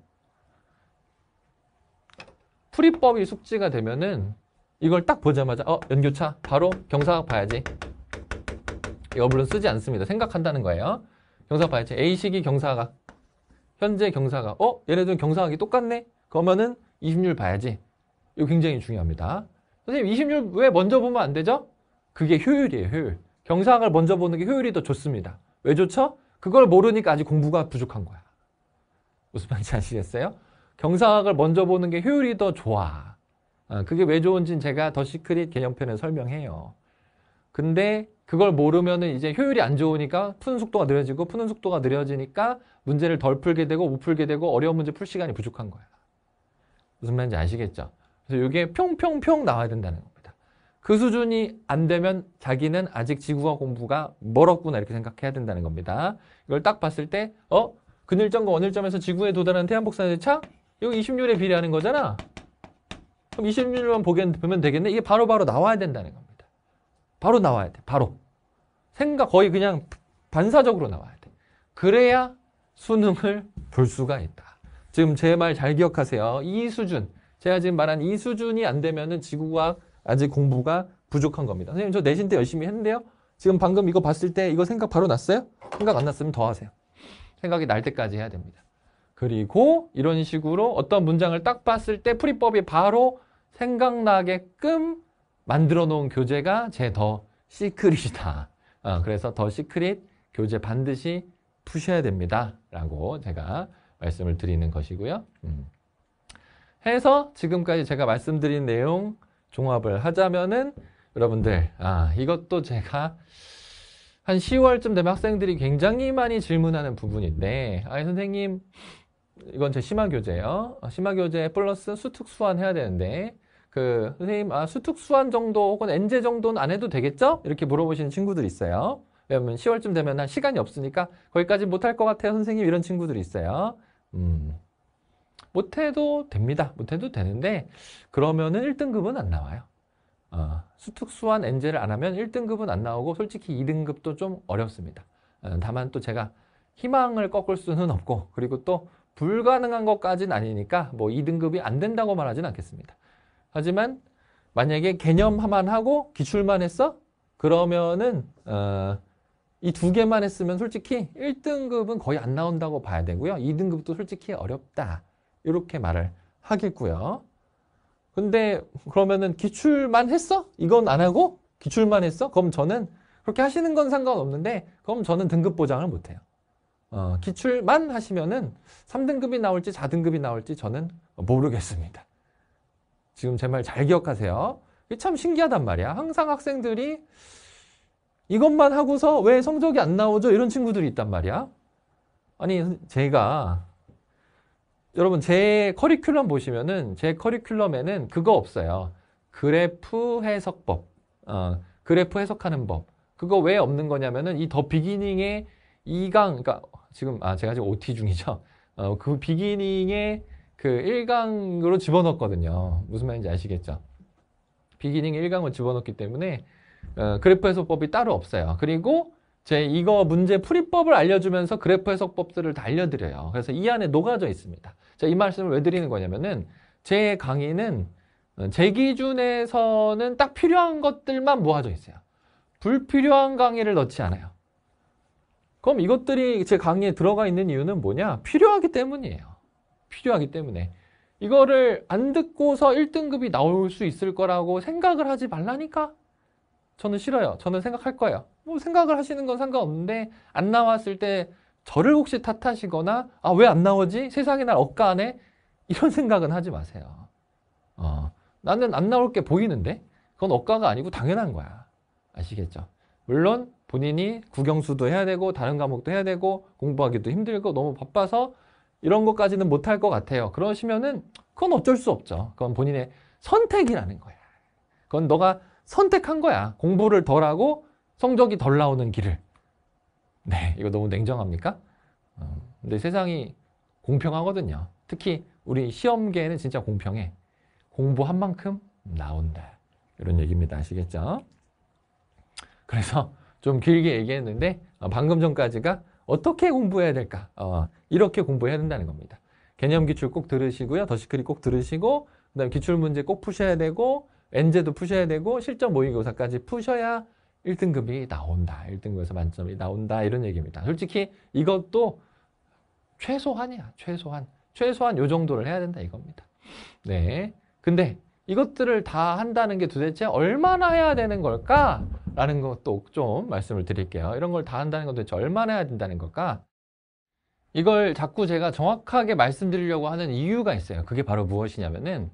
풀이법이 숙지가 되면은 이걸 딱 보자마자 어 연교차 바로 경사각 봐야지 이거 물론 쓰지 않습니다 생각한다는 거예요 경사각 봐야지 A식이 경사각 현재 경사각어 얘네들은 경사각이 똑같네 그러면은 2 0률 봐야지 이거 굉장히 중요합니다 선생님 2 0률왜 먼저 보면 안 되죠? 그게 효율이에요 효율 경사각을 먼저 보는 게 효율이 더 좋습니다 왜 좋죠? 그걸 모르니까 아직 공부가 부족한 거야. 무슨 말인지 아시겠어요? 경상학을 먼저 보는 게 효율이 더 좋아. 아, 그게 왜 좋은지는 제가 더 시크릿 개념편에 설명해요. 근데 그걸 모르면은 이제 효율이 안 좋으니까 푸는 속도가 느려지고 푸는 속도가 느려지니까 문제를 덜 풀게 되고 못 풀게 되고 어려운 문제 풀 시간이 부족한 거야. 무슨 말인지 아시겠죠? 그래서 이게 평평평 나와야 된다는 겁니다. 그 수준이 안 되면 자기는 아직 지구과 공부가 멀었구나 이렇게 생각해야 된다는 겁니다. 이걸 딱 봤을 때 어? 그늘점과 원일점에서 지구에 도달하는 태양복사의 차? 이거 20률에 비례하는 거잖아. 그럼 20률만 보면, 보면 되겠네. 이게 바로바로 바로 나와야 된다는 겁니다. 바로 나와야 돼. 바로. 생각 거의 그냥 반사적으로 나와야 돼. 그래야 수능을 볼 수가 있다. 지금 제 말 잘 기억하세요. 이 수준. 제가 지금 말한 이 수준이 안 되면은 지구과학 아직 공부가 부족한 겁니다. 선생님 저 내신 때 열심히 했는데요. 지금 방금 이거 봤을 때 이거 생각 바로 났어요? 생각 안 났으면 더 하세요. 생각이 날 때까지 해야 됩니다. 그리고 이런 식으로 어떤 문장을 딱 봤을 때 풀이법이 바로 생각나게끔 만들어 놓은 교재가 제 더 시크릿이다. 어, 그래서 더 시크릿 교재 반드시 푸셔야 됩니다. 라고 제가 말씀을 드리는 것이고요. 음. 해서 지금까지 제가 말씀드린 내용 종합을 하자면은 여러분들 아, 이것도 제가 한 10월쯤 되면 학생들이 굉장히 많이 질문하는 부분인데 아 선생님 이건 제 심화 교재예요. 아, 심화 교재 플러스 수특 수환 해야 되는데 그 선생님 아 수특 수환 정도 혹은 엔제 정도는 안 해도 되겠죠? 이렇게 물어보시는 친구들 있어요. 왜냐면 10월쯤 되면 한 시간이 없으니까 거기까지 못할 것 같아요 선생님 이런 친구들이 있어요. 음. 못해도 됩니다. 못해도 되는데 그러면은 1등급은 안 나와요. 어, 수특수한 엔젤을 안 하면 1등급은 안 나오고 솔직히 2등급도 좀 어렵습니다. 어, 다만 또 제가 희망을 꺾을 수는 없고 그리고 또 불가능한 것까지는 아니니까 뭐 2등급이 안 된다고 말하진 않겠습니다. 하지만 만약에 개념만 화 하고 기출만 했어? 그러면은 어, 이두 개만 했으면 솔직히 1등급은 거의 안 나온다고 봐야 되고요. 2등급도 솔직히 어렵다. 이렇게 말을 하겠고요. 근데 그러면은 기출만 했어? 이건 안 하고 기출만 했어? 그럼 저는 그렇게 하시는 건 상관없는데 그럼 저는 등급 보장을 못 해요. 어, 기출만 하시면은 3등급이 나올지 4등급이 나올지 저는 모르겠습니다. 지금 제 말 잘 기억하세요. 참 신기하단 말이야. 항상 학생들이 이것만 하고서 왜 성적이 안 나오죠? 이런 친구들이 있단 말이야. 아니, 제가 여러분 제 커리큘럼 보시면은 제 커리큘럼에는 그거 없어요. 그래프 해석법, 어, 그래프 해석하는 법. 그거 왜 없는 거냐면은 이 더 비기닝의 2강, 그러니까 지금 아 제가 지금 OT 중이죠. 어, 그 비기닝의 그 1강으로 집어넣었거든요. 무슨 말인지 아시겠죠? 비기닝 1강을 집어넣기 때문에 어, 그래프 해석법이 따로 없어요. 그리고 제 이거 문제 풀이법을 알려주면서 그래프 해석법들을 다 알려드려요. 그래서 이 안에 녹아져 있습니다. 자, 이 말씀을 왜 드리는 거냐면은 제 강의는 어, 제 기준에서는 딱 필요한 것들만 모아져 있어요. 불필요한 강의를 넣지 않아요. 그럼 이것들이 제 강의에 들어가 있는 이유는 뭐냐? 필요하기 때문이에요. 필요하기 때문에. 이거를 안 듣고서 1등급이 나올 수 있을 거라고 생각을 하지 말라니까? 저는 싫어요. 저는 생각할 거예요. 뭐 생각을 하시는 건 상관없는데 안 나왔을 때 저를 혹시 탓하시거나 아 왜 안 나오지? 세상에 날 억까네? 이런 생각은 하지 마세요. 어, 나는 안 나올 게 보이는데 그건 억가가 아니고 당연한 거야. 아시겠죠? 물론 본인이 국영수도 해야 되고 다른 과목도 해야 되고 공부하기도 힘들고 너무 바빠서 이런 것까지는 못할 것 같아요. 그러시면은 그건 어쩔 수 없죠. 그건 본인의 선택이라는 거야. 그건 너가 선택한 거야. 공부를 덜 하고 성적이 덜 나오는 길을. 네, 이거 너무 냉정합니까? 어, 근데 세상이 공평하거든요. 특히 우리 시험계에는 진짜 공평해. 공부한 만큼 나온다. 이런 얘기입니다. 아시겠죠? 그래서 좀 길게 얘기했는데 어, 방금 전까지가 어떻게 공부해야 될까? 어, 이렇게 공부해야 된다는 겁니다. 개념 기출 꼭 들으시고요. 더시크리꼭 들으시고 그다음에 기출 문제 꼭 푸셔야 되고 엔제도 푸셔야 되고 실전 모의고사까지 푸셔야 1등급이 나온다. 1등급에서 만점이 나온다. 이런 얘기입니다. 솔직히 이것도 최소한이야. 최소한. 최소한 요 정도를 해야 된다 이겁니다. 네. 근데 이것들을 다 한다는 게 도대체 얼마나 해야 되는 걸까? 라는 것도 좀 말씀을 드릴게요. 이런 걸 다 한다는 건 도대체 얼마나 해야 된다는 걸까? 이걸 자꾸 제가 정확하게 말씀드리려고 하는 이유가 있어요. 그게 바로 무엇이냐면은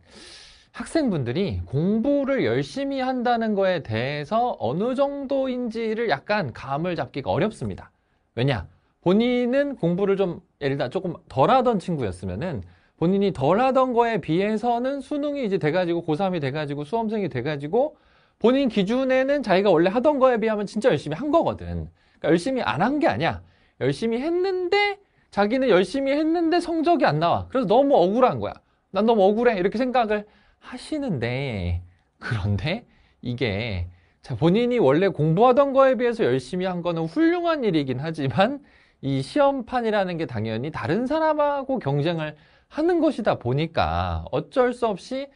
학생분들이 공부를 열심히 한다는 거에 대해서 어느 정도인지를 약간 감을 잡기가 어렵습니다. 왜냐? 본인은 공부를 좀 예를 들어 조금 덜 하던 친구였으면은 본인이 덜 하던 거에 비해서는 수능이 이제 돼가지고 고3이 돼가지고 수험생이 돼가지고 본인 기준에는 자기가 원래 하던 거에 비하면 진짜 열심히 한 거거든. 그러니까 열심히 안 한 게 아니야. 열심히 했는데 자기는 열심히 했는데 성적이 안 나와. 그래서 너무 억울한 거야. 난 너무 억울해. 이렇게 생각을 하시는데 그런데 이게 자, 본인이 원래 공부하던 거에 비해서 열심히 한 거는 훌륭한 일이긴 하지만 이 시험판이라는 게 당연히 다른 사람하고 경쟁을 하는 것이다 보니까 어쩔 수 없이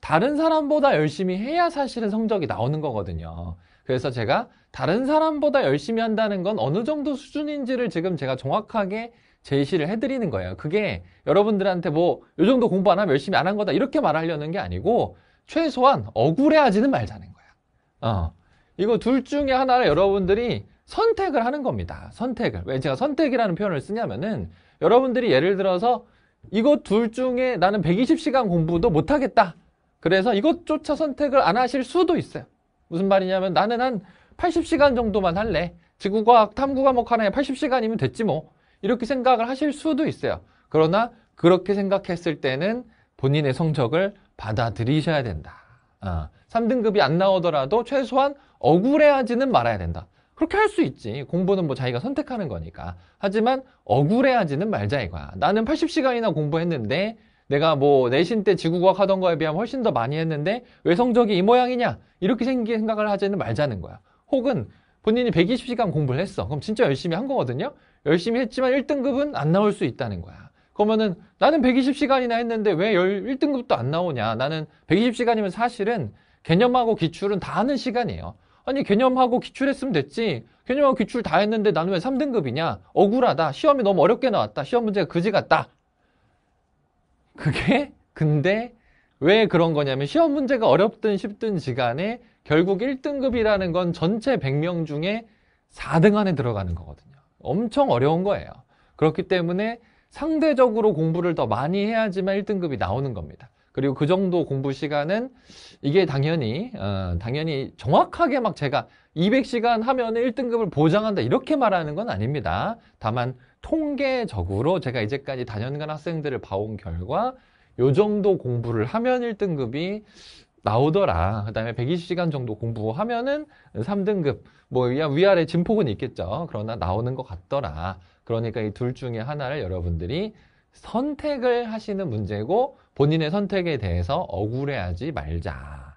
다른 사람보다 열심히 해야 사실은 성적이 나오는 거거든요. 그래서 제가 다른 사람보다 열심히 한다는 건 어느 정도 수준인지를 지금 제가 정확하게 제시를 해드리는 거예요. 그게 여러분들한테 뭐 요 정도 공부 안 하면 열심히 안 한 거다 이렇게 말하려는 게 아니고 최소한 억울해하지는 말자는 거야. 어. 이거 둘 중에 하나를 여러분들이 선택을 하는 겁니다. 선택을. 왜 제가 선택이라는 표현을 쓰냐면은 여러분들이 예를 들어서 이거 둘 중에 나는 120시간 공부도 못하겠다. 그래서 이것조차 선택을 안 하실 수도 있어요. 무슨 말이냐면 나는 한 80시간 정도만 할래. 지구과학 탐구 과목 하나에 80시간이면 됐지 뭐. 이렇게 생각을 하실 수도 있어요. 그러나 그렇게 생각했을 때는 본인의 성적을 받아들이셔야 된다. 어, 3등급이 안 나오더라도 최소한 억울해하지는 말아야 된다. 그렇게 할 수 있지. 공부는 뭐 자기가 선택하는 거니까. 하지만 억울해하지는 말자 이거야. 나는 80시간이나 공부했는데 내가 뭐 내신 때 지구과학 하던 거에 비하면 훨씬 더 많이 했는데 왜 성적이 이 모양이냐 이렇게 생각을 하지는 말자는 거야. 혹은 본인이 120시간 공부를 했어. 그럼 진짜 열심히 한 거거든요. 열심히 했지만 1등급은 안 나올 수 있다는 거야. 그러면은 나는 120시간이나 했는데 왜 1등급도 안 나오냐. 나는 120시간이면 사실은 개념하고 기출은 다 하는 시간이에요. 아니 개념하고 기출 했으면 됐지. 개념하고 기출 다 했는데 나는 왜 3등급이냐. 억울하다. 시험이 너무 어렵게 나왔다. 시험 문제가 그지 같다. 그게 근데 왜 그런 거냐면 시험 문제가 어렵든 쉽든 지간에 결국 1등급이라는 건 전체 100명 중에 4등 안에 들어가는 거거든요. 엄청 어려운 거예요. 그렇기 때문에 상대적으로 공부를 더 많이 해야지만 1등급이 나오는 겁니다. 그리고 그 정도 공부 시간은 이게 당연히 어, 당연히 정확하게 막 제가 200시간 하면 1등급을 보장한다 이렇게 말하는 건 아닙니다. 다만 통계적으로 제가 이제까지 다년간 학생들을 봐온 결과 요 정도 공부를 하면 1등급이 나오더라. 그 다음에 120시간 정도 공부하면은 3등급 뭐 위아래 진폭은 있겠죠. 그러나 나오는 것 같더라. 그러니까 이 둘 중에 하나를 여러분들이 선택을 하시는 문제고 본인의 선택에 대해서 억울해하지 말자.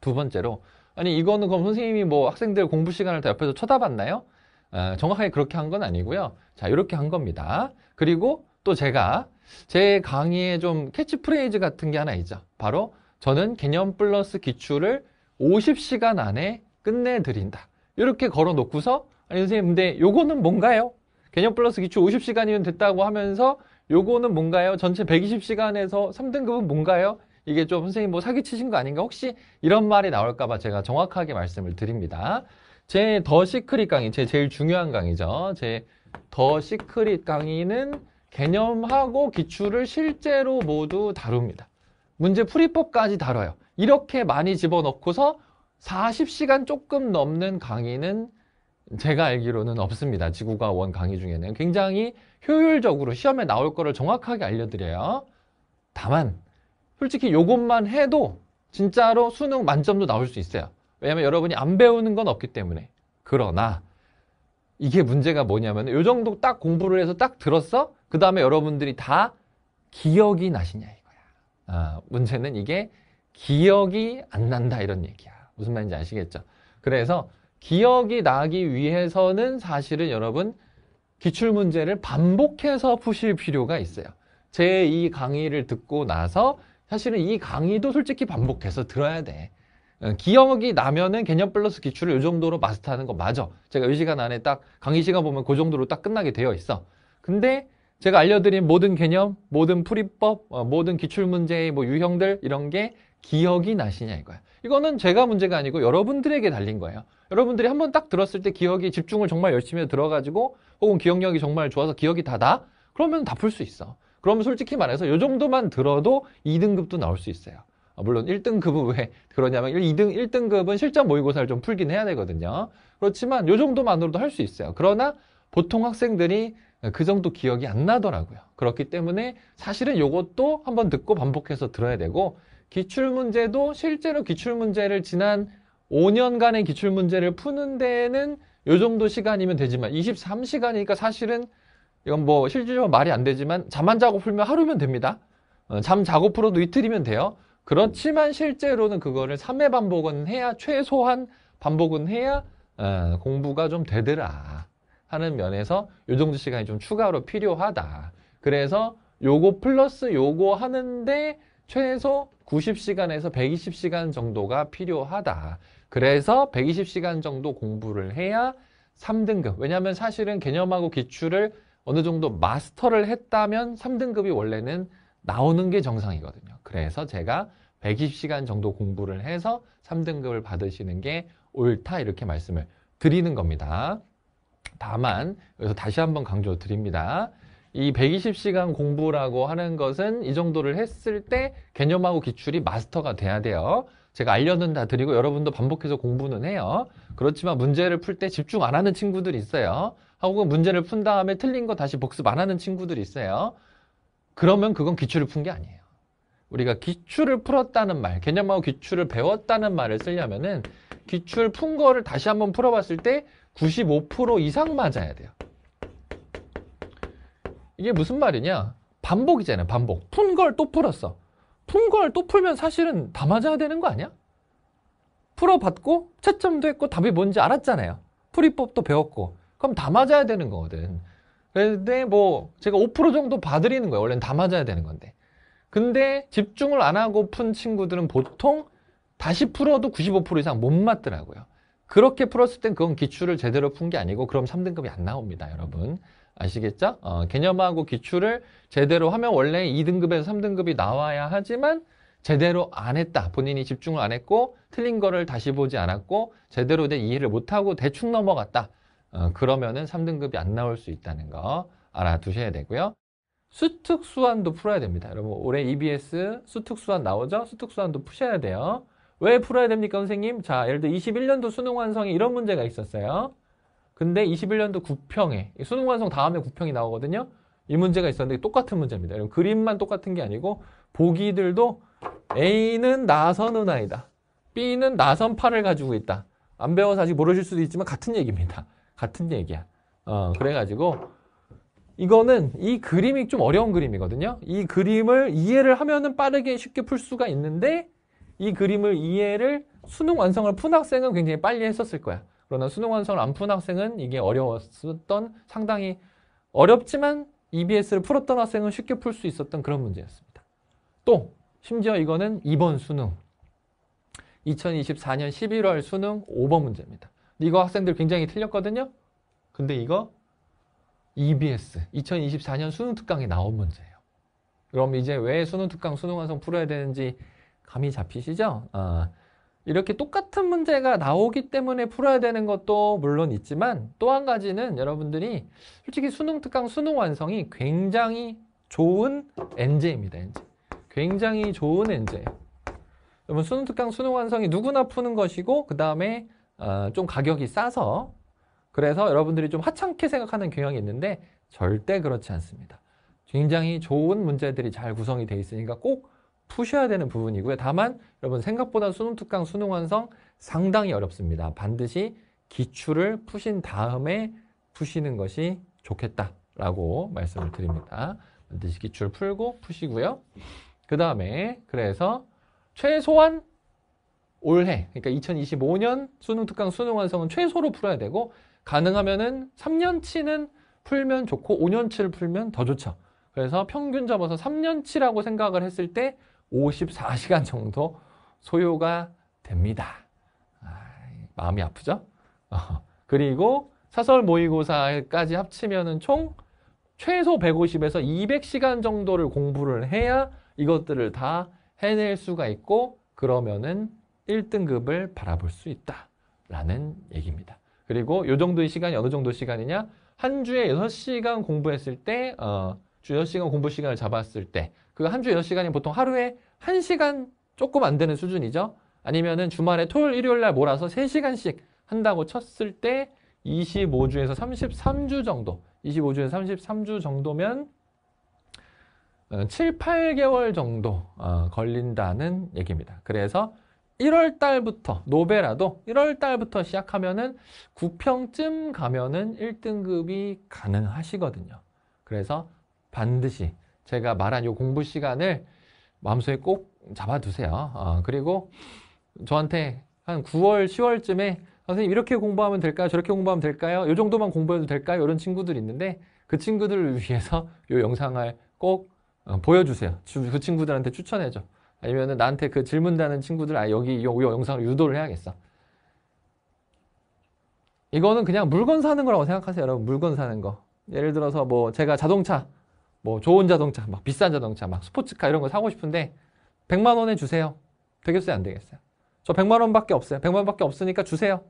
두 번째로 아니 이거는 그럼 선생님이 뭐 학생들 공부 시간을 다 옆에서 쳐다봤나요? 아, 정확하게 그렇게 한 건 아니고요. 자 이렇게 한 겁니다. 그리고 또 제가 제 강의에 좀 캐치프레이즈 같은 게 하나 있죠. 바로 저는 개념 플러스 기출을 50시간 안에 끝내드린다. 이렇게 걸어놓고서 아니 선생님 근데 요거는 뭔가요? 개념 플러스 기초 50시간이면 됐다고 하면서 요거는 뭔가요? 전체 120시간에서 3등급은 뭔가요? 이게 좀 선생님 뭐 사기치신 거 아닌가? 혹시 이런 말이 나올까봐 제가 정확하게 말씀을 드립니다. 제 더 시크릿 강의, 제 제일 중요한 강의죠. 제 더 시크릿 강의는 개념하고 기출을 실제로 모두 다룹니다. 문제 풀이법까지 다뤄요. 이렇게 많이 집어넣고서 40시간 조금 넘는 강의는 제가 알기로는 없습니다. 지구가 원 강의 중에는 굉장히 효율적으로 시험에 나올 거를 정확하게 알려드려요. 다만 솔직히 이것만 해도 진짜로 수능 만점도 나올 수 있어요. 왜냐하면 여러분이 안 배우는 건 없기 때문에 그러나 이게 문제가 뭐냐면 이 정도 딱 공부를 해서 딱 들었어? 그 다음에 여러분들이 다 기억이 나시냐 이거야. 아, 문제는 이게 기억이 안 난다 이런 얘기야. 무슨 말인지 아시겠죠? 그래서 기억이 나기 위해서는 사실은 여러분 기출문제를 반복해서 푸실 필요가 있어요. 제 이 강의를 듣고 나서 사실은 이 강의도 솔직히 반복해서 들어야 돼. 어, 기억이 나면은 개념 플러스 기출을 이 정도로 마스터하는 거 맞아. 제가 이 시간 안에 딱 강의 시간 보면 그 정도로 딱 끝나게 되어 있어. 근데 제가 알려드린 모든 개념, 모든 풀이법, 어, 모든 기출문제의 뭐 유형들 이런 게 기억이 나시냐 이거야. 이거는 제가 문제가 아니고 여러분들에게 달린 거예요. 여러분들이 한번딱 들었을 때 기억이 집중을 정말 열심히 들어가지고 혹은 기억력이 정말 좋아서 기억이 다다? 그러면 다 풀 수 있어. 그러면 솔직히 말해서 이 정도만 들어도 2등급도 나올 수 있어요. 아, 물론 1등급은 왜 그러냐면 2등, 1등급은 실전 모의고사를 좀 풀긴 해야 되거든요. 그렇지만 이 정도만으로도 할 수 있어요. 그러나 보통 학생들이 그 정도 기억이 안 나더라고요. 그렇기 때문에 사실은 이것도 한번 듣고 반복해서 들어야 되고 기출문제도 실제로 기출문제를 지난 5년간의 기출문제를 푸는 데에는 요 정도 시간이면 되지만 23시간이니까 사실은 이건 뭐 실질적으로 말이 안 되지만 잠안 자고 풀면 하루면 됩니다. 어, 잠 자고 풀어도 이틀이면 돼요. 그렇지만 실제로는 그거를 3회 반복은 해야 최소한 반복은 해야 어, 공부가 좀 되더라 하는 면에서 요 정도 시간이 좀 추가로 필요하다. 그래서 요거 플러스 요거 하는데 최소 90시간에서 120시간 정도가 필요하다. 그래서 120시간 정도 공부를 해야 3등급. 왜냐하면 사실은 개념하고 기출을 어느 정도 마스터를 했다면 3등급이 원래는 나오는 게 정상이거든요. 그래서 제가 120시간 정도 공부를 해서 3등급을 받으시는 게 옳다 이렇게 말씀을 드리는 겁니다. 다만 여기서 다시 한번 강조 드립니다. 이 120시간 공부라고 하는 것은 이 정도를 했을 때 개념하고 기출이 마스터가 돼야 돼요. 제가 알려는 다 드리고 여러분도 반복해서 공부는 해요. 그렇지만 문제를 풀 때 집중 안 하는 친구들이 있어요. 혹은 문제를 푼 다음에 틀린 거 다시 복습 안 하는 친구들이 있어요. 그러면 그건 기출을 푼 게 아니에요. 우리가 기출을 풀었다는 말, 개념하고 기출을 배웠다는 말을 쓰려면은 기출 푼 거를 다시 한번 풀어봤을 때 95% 이상 맞아야 돼요. 이게 무슨 말이냐? 반복이잖아요, 반복. 푼 걸 또 풀었어. 푼 걸 또 풀면 사실은 다 맞아야 되는 거 아니야? 풀어봤고, 채점도 했고, 답이 뭔지 알았잖아요. 풀이법도 배웠고. 그럼 다 맞아야 되는 거거든. 근데 뭐, 제가 5% 정도 봐드리는 거예요. 원래는 다 맞아야 되는 건데. 근데 집중을 안 하고 푼 친구들은 보통 다시 풀어도 95% 이상 못 맞더라고요. 그렇게 풀었을 땐 그건 기출을 제대로 푼 게 아니고 그럼 3등급이 안 나옵니다, 여러분. 아시겠죠? 어, 개념하고 기출을 제대로 하면 원래 2등급에서 3등급이 나와야 하지만 제대로 안 했다. 본인이 집중을 안 했고 틀린 거를 다시 보지 않았고 제대로 된 이해를 못하고 대충 넘어갔다. 어, 그러면은 3등급이 안 나올 수 있다는 거 알아두셔야 되고요. 수특 수환도 풀어야 됩니다. 여러분 올해 EBS 수특 수환 나오죠? 수특 수환도 푸셔야 돼요. 왜 풀어야 됩니까 선생님? 자 예를 들어 21년도 수능 완성에 이런 문제가 있었어요. 근데 21년도 9평에 수능 완성 다음에 9평이 나오거든요. 이 문제가 있었는데 똑같은 문제입니다. 여러분 그림만 똑같은 게 아니고 보기들도 A는 나선 은아이다 B는 나선 팔을 가지고 있다. 안 배워서 아직 모르실 수도 있지만 같은 얘기입니다. 같은 얘기야. 어, 그래가지고 이거는 이 그림이 좀 어려운 그림이거든요. 이 그림을 이해를 하면은 빠르게 쉽게 풀 수가 있는데 이 그림을 이해를 수능 완성을 푼 학생은 굉장히 빨리 했었을 거야. 그러나 수능 완성을 안푼 학생은 이게 어려웠던 상당히 어렵지만 EBS를 풀었던 학생은 쉽게 풀 수 있었던 그런 문제였습니다. 또 심지어 이거는 이번 수능 2024년 11월 수능 5번 문제입니다. 이거 학생들 굉장히 틀렸거든요. 근데 이거 EBS 2024년 수능 특강에 나온 문제예요. 그럼 이제 왜 수능 특강 수능 완성 풀어야 되는지 감이 잡히시죠? 아, 이렇게 똑같은 문제가 나오기 때문에 풀어야 되는 것도 물론 있지만 또 한 가지는 여러분들이 솔직히 수능 특강 수능 완성이 굉장히 좋은 엔제입니다. 엔제. 굉장히 좋은 엔제예요. 여러분 수능 특강 수능 완성이 누구나 푸는 것이고 그 다음에 어, 좀 가격이 싸서 그래서 여러분들이 좀 하찮게 생각하는 경향이 있는데 절대 그렇지 않습니다. 굉장히 좋은 문제들이 잘 구성이 돼 있으니까 꼭 푸셔야 되는 부분이고요. 다만 여러분 생각보다 수능 특강 수능 완성 상당히 어렵습니다. 반드시 기출을 푸신 다음에 푸시는 것이 좋겠다라고 말씀을 드립니다. 반드시 기출 풀고 푸시고요. 그 다음에 그래서 최소한 올해 그러니까 2025년 수능 특강 수능 완성은 최소로 풀어야 되고 가능하면은 3년치는 풀면 좋고 5년치를 풀면 더 좋죠. 그래서 평균 잡아서 3년치라고 생각을 했을 때 54시간 정도 소요가 됩니다. 아, 마음이 아프죠? 어, 그리고 사설 모의고사까지 합치면 총 최소 150에서 200시간 정도를 공부를 해야 이것들을 다 해낼 수가 있고 그러면은 1등급을 바라볼 수 있다 라는 얘기입니다. 그리고 이 정도의 시간이 어느 정도 시간이냐 한 주에 6시간 공부했을 때 어, 주 6시간 공부 시간을 잡았을 때 그한주 6시간이 보통 하루에 1시간 조금 안 되는 수준이죠. 아니면은 주말에 토요일, 일요일 날 몰아서 3시간씩 한다고 쳤을 때 25주에서 33주 정도, 25주에서 33주 정도면 7, 어, 8개월 정도 어, 걸린다는 얘기입니다. 그래서 1월 달부터 노베라도 1월 달부터 시작하면은 9평쯤 가면은 1등급이 가능하시거든요. 그래서 반드시 제가 말한 이 공부 시간을 마음속에 꼭 잡아두세요. 어, 그리고 저한테 한 9월, 10월쯤에 선생님 이렇게 공부하면 될까요? 저렇게 공부하면 될까요? 이 정도만 공부해도 될까요? 이런 친구들이 있는데 그 친구들을 위해서 이 영상을 꼭 어, 보여주세요. 주, 그 친구들한테 추천해줘. 아니면 나한테 그 질문다는 친구들 아 여기 이 영상을 유도를 해야겠어. 이거는 그냥 물건 사는 거라고 생각하세요, 여러분. 물건 사는 거. 예를 들어서 뭐 제가 자동차 뭐 좋은 자동차, 막 비싼 자동차, 막 스포츠카 이런 거 사고 싶은데 100만 원에 주세요. 되겠어요? 안 되겠어요? 저 100만 원밖에 없어요. 100만 원밖에 없으니까 주세요.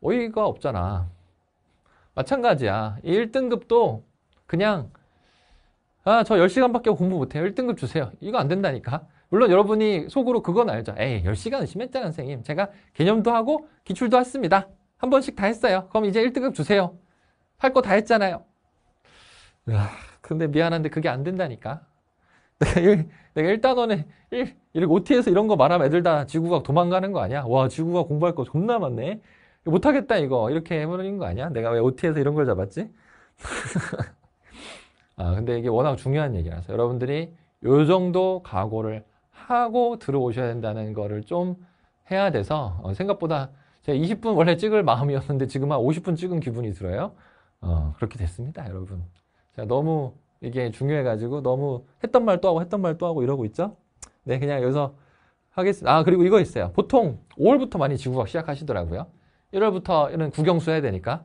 어이가 없잖아. 마찬가지야. 1등급도 그냥 아, 저 10시간밖에 공부 못해요. 1등급 주세요. 이거 안 된다니까. 물론 여러분이 속으로 그건 알죠. 에이, 10시간은 심했잖아, 선생님. 제가 개념도 하고 기출도 했습니다. 한 번씩 다 했어요. 그럼 이제 1등급 주세요. 할 거 다 했잖아요. 으아. 근데 미안한데 그게 안 된다니까. 내가, 일, 내가 1단원에 1, 이렇게 OT에서 이런 거 말하면 애들 다 지구과학 도망가는 거 아니야? 와, 지구과학 공부할 거 존나 많네. 못하겠다, 이거. 이렇게 해버리는 거 아니야? 내가 왜 OT에서 이런 걸 잡았지? 아, 근데 이게 워낙 중요한 얘기라서 여러분들이 요 정도 각오를 하고 들어오셔야 된다는 거를 좀 해야 돼서 어, 생각보다 제가 20분 원래 찍을 마음이었는데 지금 한 50분 찍은 기분이 들어요. 어, 그렇게 됐습니다, 여러분. 제가 너무 이게 중요해가지고 너무 했던 말 또 하고 했던 말 또 하고 이러고 있죠? 네, 그냥 여기서 하겠습니다. 아, 그리고 이거 있어요. 보통 5월부터 많이 지구과학 시작하시더라고요. 1월부터 이런 구경수 해야 되니까.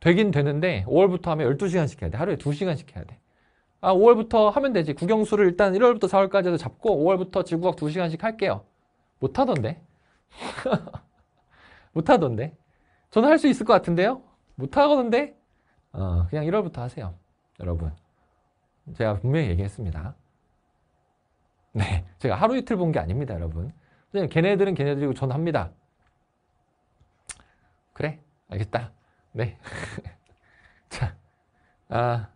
되긴 되는데 5월부터 하면 12시간씩 해야 돼. 하루에 2시간씩 해야 돼. 아, 5월부터 하면 되지. 구경수를 일단 1월부터 4월까지 도 잡고 5월부터 지구학 2시간씩 할게요. 못하던데? 못하던데? 저는 할 수 있을 것 같은데요? 못하던데? 어, 그냥 1월부터 하세요. 여러분. 제가 분명히 얘기했습니다. 네. 제가 하루 이틀 본 게 아닙니다, 여러분. 그냥 걔네들은 걔네들이고 전 합니다. 그래. 알겠다. 네. 자. 아.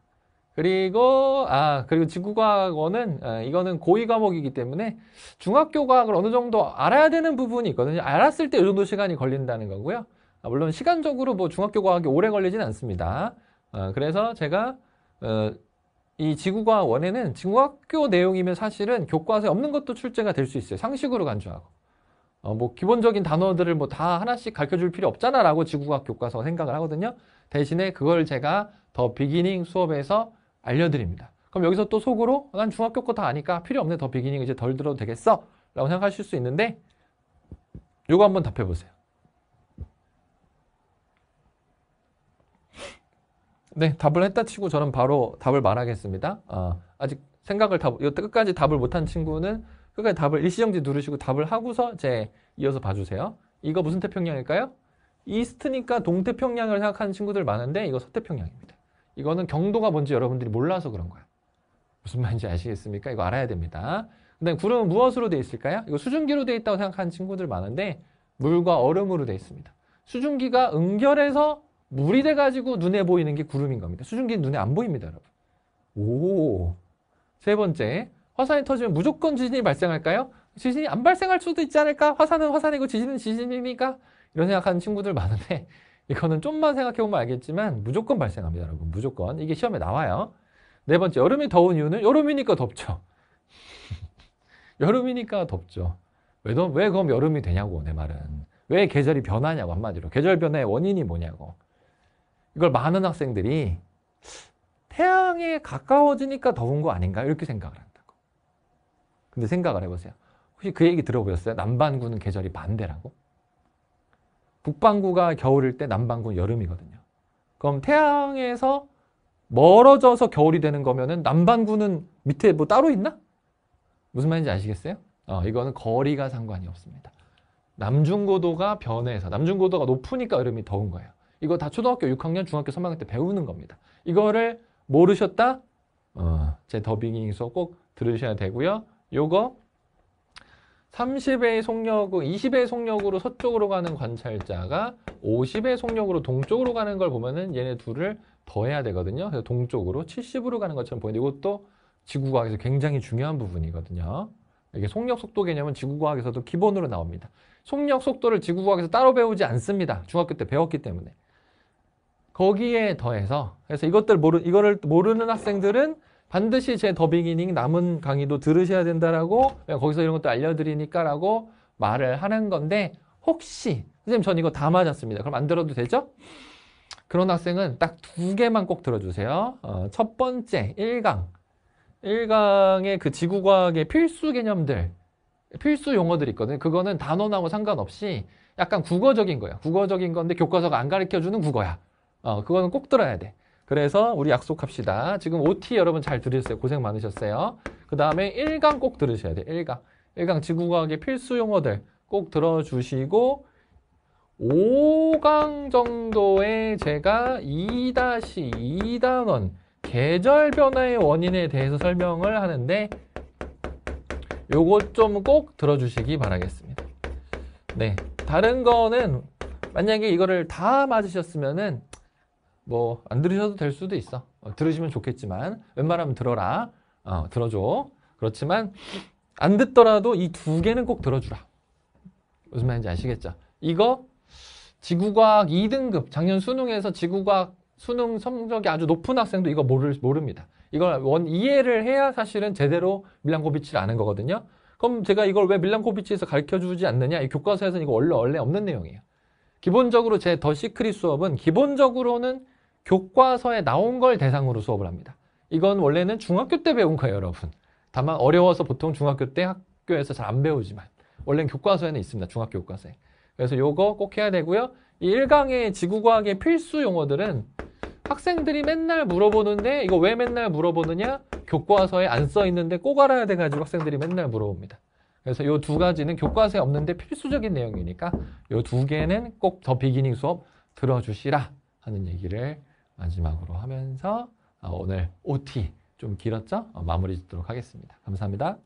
그리고 아 그리고 지구과학원은 아, 이거는 고위 과목이기 때문에 중학교 과학을 어느 정도 알아야 되는 부분이 있거든요. 알았을 때 이 정도 시간이 걸린다는 거고요. 아, 물론 시간적으로 뭐 중학교 과학이 오래 걸리진 않습니다. 아, 그래서 제가 어, 이 지구과학 원에는 중학교 내용이면 사실은 교과서에 없는 것도 출제가 될 수 있어요. 상식으로 간주하고. 어, 뭐 기본적인 단어들을 뭐 다 하나씩 가르쳐 줄 필요 없잖아 라고 지구과학 교과서 생각을 하거든요. 대신에 그걸 제가 더 비기닝 수업에서 알려드립니다. 그럼 여기서 또 속으로 난 중학교 거 다 아니까 필요 없네 더 비기닝 이제 덜 들어도 되겠어 라고 생각하실 수 있는데 요거 한번 답해 보세요. 네, 답을 했다 치고 저는 바로 답을 말하겠습니다. 아, 아직 생각을 답, 끝까지 답을 못한 친구는 끝까지 답을 일시정지 누르시고 답을 하고서 제 이어서 봐주세요. 이거 무슨 태평양일까요? 이스트니까 동태평양을 생각하는 친구들 많은데 이거 서태평양입니다. 이거는 경도가 뭔지 여러분들이 몰라서 그런 거야. 무슨 말인지 아시겠습니까? 이거 알아야 됩니다. 근데 구름은 무엇으로 되어 있을까요? 이거 수증기로 되어 있다고 생각하는 친구들 많은데 물과 얼음으로 되어 있습니다. 수증기가 응결해서 물이 돼가지고 눈에 보이는 게 구름인 겁니다. 수증기는 눈에 안 보입니다, 여러분. 오. 세 번째, 화산이 터지면 무조건 지진이 발생할까요? 지진이 안 발생할 수도 있지 않을까? 화산은 화산이고 지진은 지진이니까 이런 생각하는 친구들 많은데 이거는 좀만 생각해보면 알겠지만 무조건 발생합니다 여러분 무조건 이게 시험에 나와요 네 번째 여름이 더운 이유는 여름이니까 덥죠 여름이니까 덥죠 왜, 왜 그럼 여름이 되냐고 내 말은 왜 계절이 변하냐고 한마디로 계절 변화의 원인이 뭐냐고 이걸 많은 학생들이 태양에 가까워지니까 더운 거 아닌가 이렇게 생각을 한다고. 근데 생각을 해보세요. 혹시 그 얘기 들어보셨어요? 남반구는 계절이 반대라고? 북반구가 겨울일 때 남반구는 여름이거든요. 그럼 태양에서 멀어져서 겨울이 되는 거면은 남반구는 밑에 뭐 따로 있나? 무슨 말인지 아시겠어요? 어, 이거는 거리가 상관이 없습니다. 남중고도가 변해서 남중고도가 높으니까 여름이 더운 거예요. 이거 다 초등학교 6학년, 중학교 3학년 때 배우는 겁니다. 이거를 모르셨다? 어, 제 더빙에서 꼭 들으셔야 되고요. 요거 30의 속력은 20의 속력으로 서쪽으로 가는 관찰자가 50의 속력으로 동쪽으로 가는 걸 보면은 얘네 둘을 더해야 되거든요. 그래서 동쪽으로 70으로 가는 것처럼 보이는데 이것도 지구과학에서 굉장히 중요한 부분이거든요. 이게 속력 속도 개념은 지구과학에서도 기본으로 나옵니다. 속력 속도를 지구과학에서 따로 배우지 않습니다. 중학교 때 배웠기 때문에. 거기에 더해서 그래서 이것들 모르 이거를 모르는 학생들은 반드시 제 더비기닝 남은 강의도 들으셔야 된다라고 거기서 이런 것도 알려드리니까라고 말을 하는 건데 혹시 선생님 전 이거 다 맞았습니다. 그럼 안 들어도 되죠? 그런 학생은 딱 두 개만 꼭 들어주세요. 어, 첫 번째 1강 1강의 그 지구과학의 필수 개념들 필수 용어들이 있거든요. 그거는 단어나무 상관없이 약간 국어적인 거야. 국어적인 건데 교과서가 안 가르쳐주는 국어야. 어, 그거는 꼭 들어야 돼. 그래서 우리 약속합시다. 지금 OT 여러분 잘 들으셨어요. 고생 많으셨어요. 그 다음에 1강 꼭 들으셔야 돼 1강. 1강 지구과학의 필수 용어들 꼭 들어주시고 5강 정도에 제가 2-2단원 계절 변화의 원인에 대해서 설명을 하는데 요것 좀 꼭 들어주시기 바라겠습니다. 네, 다른 거는 만약에 이거를 다 맞으셨으면은 뭐안 들으셔도 될 수도 있어. 어, 들으시면 좋겠지만 웬만하면 들어라. 어, 들어줘. 그렇지만 안 듣더라도 이 두 개는 꼭 들어주라. 무슨 말인지 아시겠죠? 이거 지구과학 2등급 작년 수능에서 지구과학 수능 성적이 아주 높은 학생도 이거 모를, 모릅니다. 이걸 원 이해를 해야 사실은 제대로 밀란코비치를 아는 거거든요. 그럼 제가 이걸 왜 밀란코비치에서 가르쳐주지 않느냐? 이 교과서에서는 이거 원래 원래 없는 내용이에요. 기본적으로 제 더 시크릿 수업은 기본적으로는 교과서에 나온 걸 대상으로 수업을 합니다. 이건 원래는 중학교 때 배운 거예요, 여러분. 다만 어려워서 보통 중학교 때 학교에서 잘 안 배우지만 원래는 교과서에는 있습니다. 중학교 교과서에. 그래서 요거 꼭 해야 되고요. 1강의 지구과학의 필수 용어들은 학생들이 맨날 물어보는데 이거 왜 맨날 물어보느냐? 교과서에 안 써 있는데 꼭 알아야 돼가지고 학생들이 맨날 물어봅니다. 그래서 요두 가지는 교과서에 없는데 필수적인 내용이니까 요두 개는 꼭 더 비기닝 수업 들어주시라 하는 얘기를 마지막으로 하면서 어, 오늘 OT 좀 길었죠? 어, 마무리 짓도록 하겠습니다. 감사합니다.